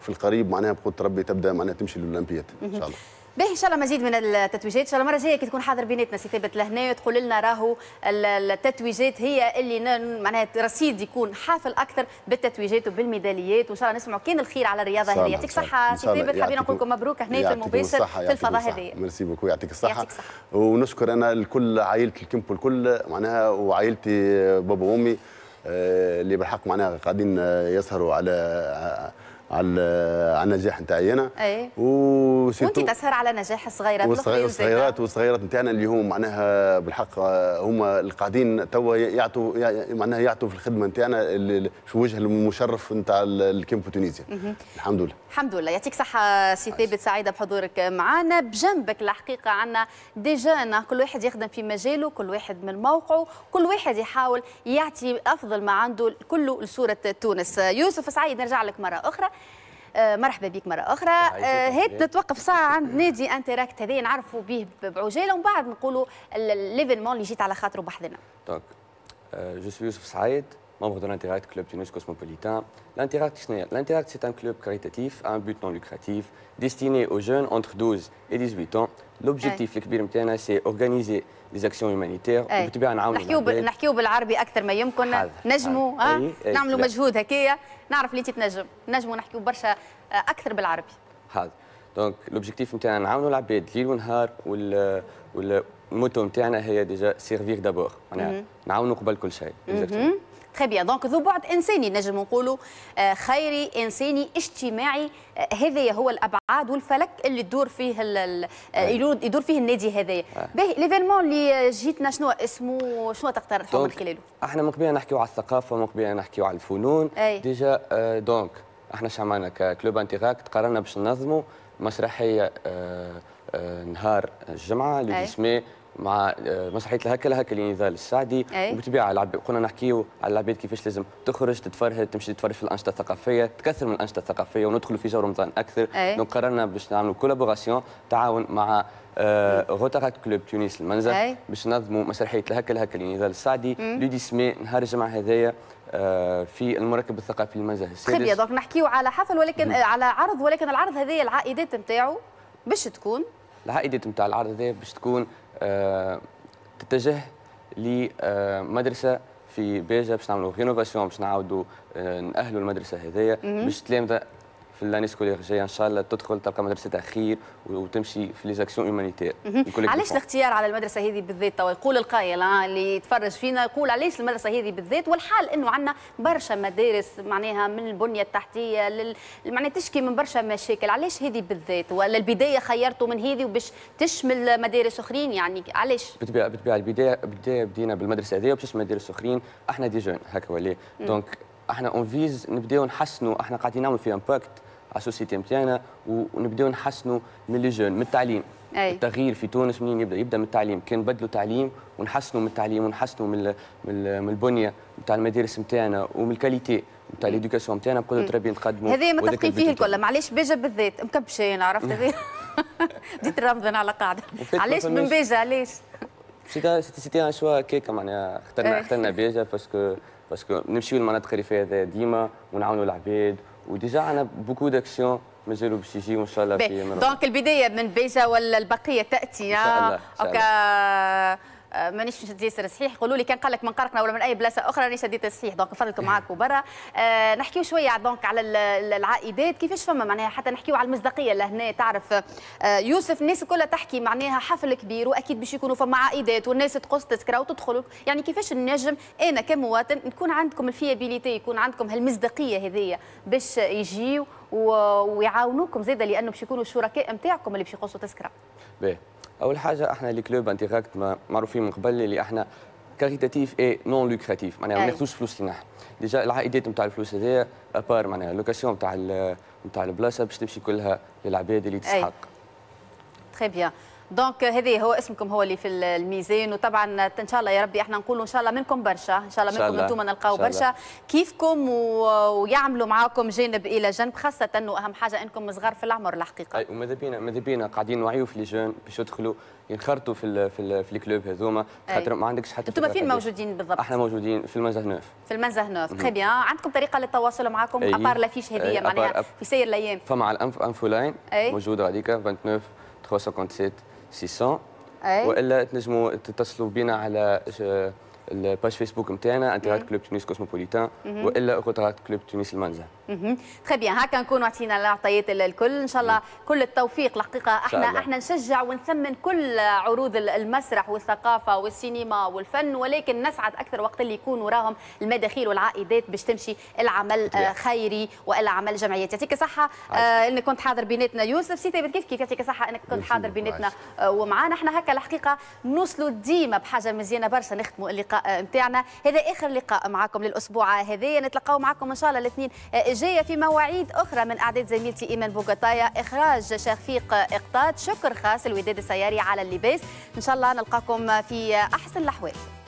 في القريب معناها بقدره ربي تبدا معناها تمشي للاولمبيات ان شاء الله
باهي ان شاء الله مزيد من التتويجات ان شاء الله مره جايه كي تكون حاضر بيناتنا سي ثابت لهنا وتقول لنا راهو التتويجات هي اللي معناها رصيد يكون حافل اكثر بالتتويجات وبالميداليات وان شاء الله نسمعوا كان الخير على الرياضه هذه يعطيك صحه سي ثابت حابين نقول لكم مبروك هنا في المباشر في الفضاء هذه
ميرسي بوكو يعطيك الصحه ونشكر انا الكل عائله الكيمبو الكل معناها وعائلتي بابا وامي آه، اللي بالحق معناها قاعدين آه، يسهروا على آه، على على النجاح نتاعينا اي وانت تسهر
على نجاح الصغيرات والصغيرات
والصغيرات نتاعنا اللي هم معناها بالحق آه، هم اللي قاعدين توا يعطوا معناها يعطوا في الخدمه نتاعنا في وجه المشرف نتاع الكيمبو تونيزيا الحمد لله
الحمد لله يعطيك صحه سي ثابت سعيده بحضورك معنا بجنبك الحقيقه عندنا ديجا كل واحد يخدم في مجاله كل واحد من موقعه كل واحد يحاول يعطي افضل ما عنده كله لصوره تونس يوسف سعيد نرجع لك مره اخرى آه، مرحبا بك مره اخرى هات آه، نتوقف ساعه عند نادي انتراكت هذا نعرفوا به بعجاله ومن بعد نقولوا الليفينمون اللي جيت على خاطره بحذنا
دونك جو سوي يوسف سعيد membre كلوب تونس كوسموبوليتان Tunis شنو هي c'est سي ان كلوب كاريتاتيف ان بوت نون لوكراتيف ديستيني او جون انتر 12 اي 18 ans. لوبجيكتيف الكبير نتاعنا سي des دي زاكسيون هيومانيتير وبالطبيعه نعاونوا نحكيو
بالعربي اكثر ما يمكن
نجموا إيه، إيه، نعملوا مجهود
هكايا نعرف اللي انت تنجم نجموا نحكيوا برشا آه، اكثر بالعربي
هذا دونك لوبجيكتيف نتاعنا نعاونوا العباد ليل ونهار وال والموتو نتاعنا هي ديجا سيرفير دابور معناها نعاونوا قبل كل شيء
تري بيان دونك ذو بعد انساني نجم نقولوا آه، خيري انساني اجتماعي آه، هذايا هو الابعاد والفلك اللي تدور فيه آه، أيوة. يدور فيه النادي هذايا باهي ليفينمون اللي جيتنا شنو اسمه شنو تقترحوا من خلاله
احنا من قبيله نحكيو على الثقافه من قبيله نحكيو على الفنون أي. ديجا دونك احنا عملنا ككلوب انتيغاك تقررنا باش ننظموا مسرحيه نهار الجمعه اللي 10 مع آه، مسرحيه الهكا الهكا لنضال السعدي إيه. وبطبيعه وبالطبيعه العب... كنا نحكيو على العباد كيفاش لازم تخرج تتفرهد تمشي تتفرج في الانشطه الثقافيه تكثر من الانشطه الثقافيه وندخلوا في جو رمضان اكثر دونك إيه. قررنا باش نعملوا كولابوراسيون تعاون مع روتاراك كلوب تونس المنزل إيه. باش نظموا مسرحيه الهكا الهكا لنضال السعدي لودي سمي نهار الجمعه هذايا آه، في المركب الثقافي المنزه السادس خبيه دونك
نحكيو على حفل ولكن مم. على عرض ولكن العرض هذايا العائدات نتاعو باش تكون
العائدات نتاع العرض هذايا باش تكون آه، تتجه لمدرسه في بيجا باش نعملوا رينوفاسيون باش نعاودوا آه، ناهلوا المدرسه هذيا باش تلامذه في اللانيسكو اللي ان شاء الله تدخل تلقى مدرسه تاخير وتمشي في لي زاكسيون هيومانيتير علاش
الاختيار على المدرسه هذه بالذات توا يقول القائل اللي يتفرج فينا يقول علاش المدرسه هذه بالذات والحال انه عندنا برشا مدارس معناها من البنيه التحتيه لل... معناها تشكي من برشا مشاكل علاش هذه بالذات ولا البدايه خيرتوا من هذه وباش تشمل مدارس اخرين يعني علاش
بتبيع بتبيع البدايه بدايه بدينا بالمدرسه هذه وباش مدارس اخرين احنا دي جون هكا ولا دونك احنا اون فيز نبداو نحسنوا احنا قاعدين نعملوا في امباكت السوسيتي نتاعنا ونبداو نحسنوا من لي جون من التعليم أي. التغيير في تونس منين يبدا يبدا من التعليم كان بدلوا تعليم ونحسنوا من التعليم ونحسنوا من من, البنيه نتاع المدارس نتاعنا ومن الكاليتي نتاع ليدوكاسيون نتاعنا بقدرة تربي نقدموا هذه تثقين فيه الكل معليش
بيجا بالذات مكبشه انا عرفت هذه بديت رمضان على قاعده علاش من بيجا علاش
سيتي ان شوا كيكا معناها اخترنا إيه. اخترنا بيجا باسكو باسكو نمشيو للمناطق الريفيه ديما ونعاونوا العباد وديجا عندنا بوكو داكسيون مازالوا باش يجيو ان شاء الله في دونك
البدايه من بيزا ولا البقيه تاتي ان شاء الله, إن شاء الله. آه، مانيش شديت تصحيح قولوا لي كان قال لك من قرقنا ولا من اي بلاصه اخرى راني شديت تصحيح دونك فضلكم إيه. معاكم برا نحكيوا آه، نحكيو شويه دونك على العائدات كيفاش فما معناها حتى نحكيو على المصداقيه لهنا تعرف آه، يوسف الناس كلها تحكي معناها حفل كبير واكيد باش يكونوا فما عائدات والناس تقص تسكرا وتدخل يعني كيفاش النجم انا كمواطن نكون عندكم الفيابيليتي يكون عندكم هالمصداقيه هذيا باش يجيو ويعاونوكم زاده لانه باش يكونوا الشركاء نتاعكم اللي باش يقصوا تسكره.
اول حاجه احنا لي كلوب انتيغاكت معروفين من قبل اللي احنا كاريتاتيف اي نون لوكراتيف معناها ما ناخذوش فلوس لنا ديجا العائدات نتاع الفلوس هذيا ابار معناها لوكاسيون نتاع نتاع البلاصه باش تمشي كلها للعباد اللي تستحق
تري بيان دونك هذه هو اسمكم هو اللي في الميزان وطبعا ان شاء الله يا ربي احنا نقولوا ان شاء الله منكم برشا ان شاء الله منكم انتم نلقاو برشا كيفكم ويعملوا معاكم جانب الى جانب خاصه انه اهم حاجه انكم صغار في العمر الحقيقه
اي وماذا بينا ماذا بينا قاعدين نوعيو في لي جون باش يدخلوا ينخرطوا في الـ في, الـ في الكلوب هذوما خاطر ما عندكش حتى انتم فين موجودين بالضبط؟ احنا موجودين في المنزه نوف
في المنزه نوف تري بيان عندكم طريقه للتواصل معاكم أي. ابار لافيش هذه معناها في سير الايام
فما على الانف انفو لاين موجوده هذيك 29 357 600 أي. والا تنجموا تتصلوا بنا على آه، الباج فيسبوك نتاعنا انترات كلوب تونس كوسموبوليتان والا روترات كلوب تونس المنزه
تخي بيان هكا نكون عطينا العطيات الكل ان شاء الله كل التوفيق الحقيقه احنا احنا نشجع ونثمن كل عروض المسرح والثقافه والسينما والفن ولكن نسعد اكثر وقت اللي يكون وراهم المداخيل والعائدات باش تمشي العمل خيري والا عمل جمعيات يعطيك صحه آه، انك كنت حاضر بيناتنا يوسف سيتي كيف كيف يعطيك صحه انك كنت حاضر بيناتنا آه، ومعانا احنا هكا الحقيقه نوصلوا ديما بحاجه مزيانه برشا نختموا اللقاء نتاعنا هذا اخر لقاء معكم للاسبوع هذا نتلقاو معكم ان شاء الله الاثنين الجايه في مواعيد اخرى من اعداد زميلتي ايمان بوغطايا اخراج شفيق اقطاد شكر خاص الوداد السياري على اللباس ان شاء الله نلقاكم في احسن الاحوال